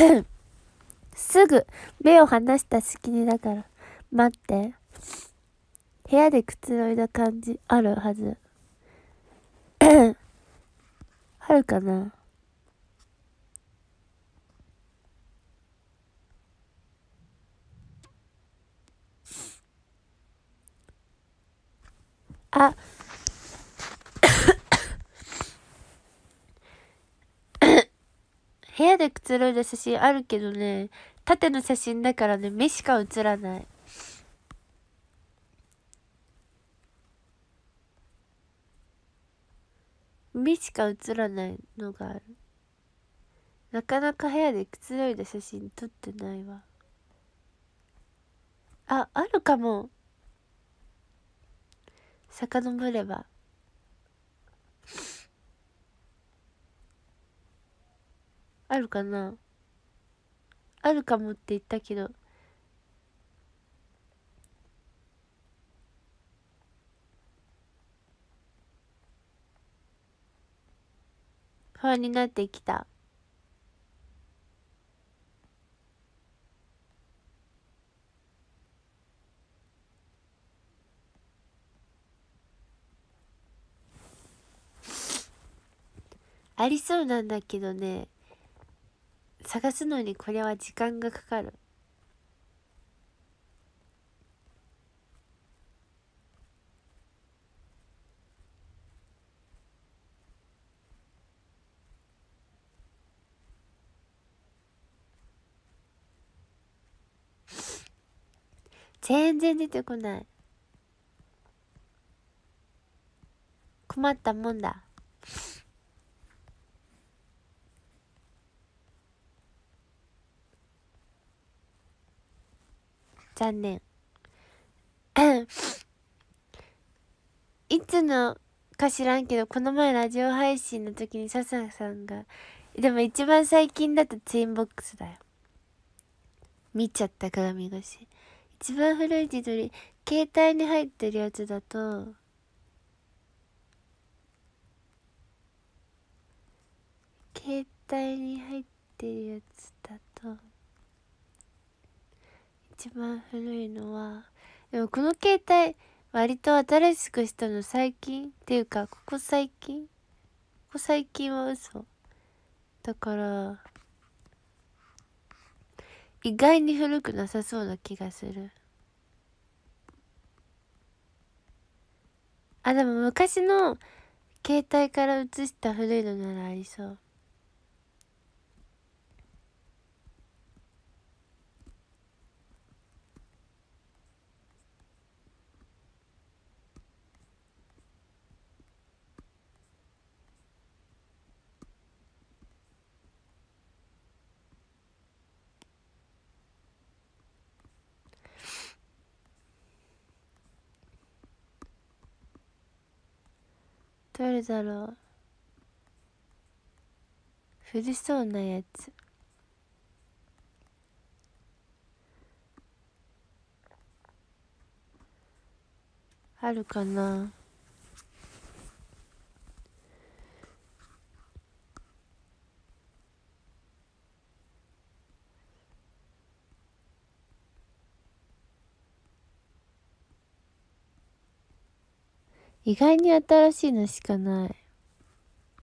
(coughs) すぐ目を離した隙にだから。待って。部屋でくつろいだ感じあるはず。(coughs) あるかなあ (coughs) 部屋でくつろいだ写真あるけどね、縦の写真だからね、目しか写らない。目しか写らないのがある。なかなか部屋でくつろいだ写真撮ってないわ。あ、あるかも。遡ればあるかなあるかもって言ったけど不安になってきた。ありそうなんだけどね探すのにこれは時間がかかる全然出てこない困ったもんだ残念いつのか知らんけどこの前ラジオ配信の時に笹さんがでも一番最近だとツインボックスだよ見ちゃった鏡越し一番古い自撮り携帯に入ってるやつだと携帯に入ってるやつ一番古いのはでもこの携帯割と新しくしたの最近っていうかここ最近ここ最近は嘘だから意外に古くなさそうな気がするあでも昔の携帯から写した古いのならありそう誰だろう古そうなやつあるかな意外に新しいのしかない。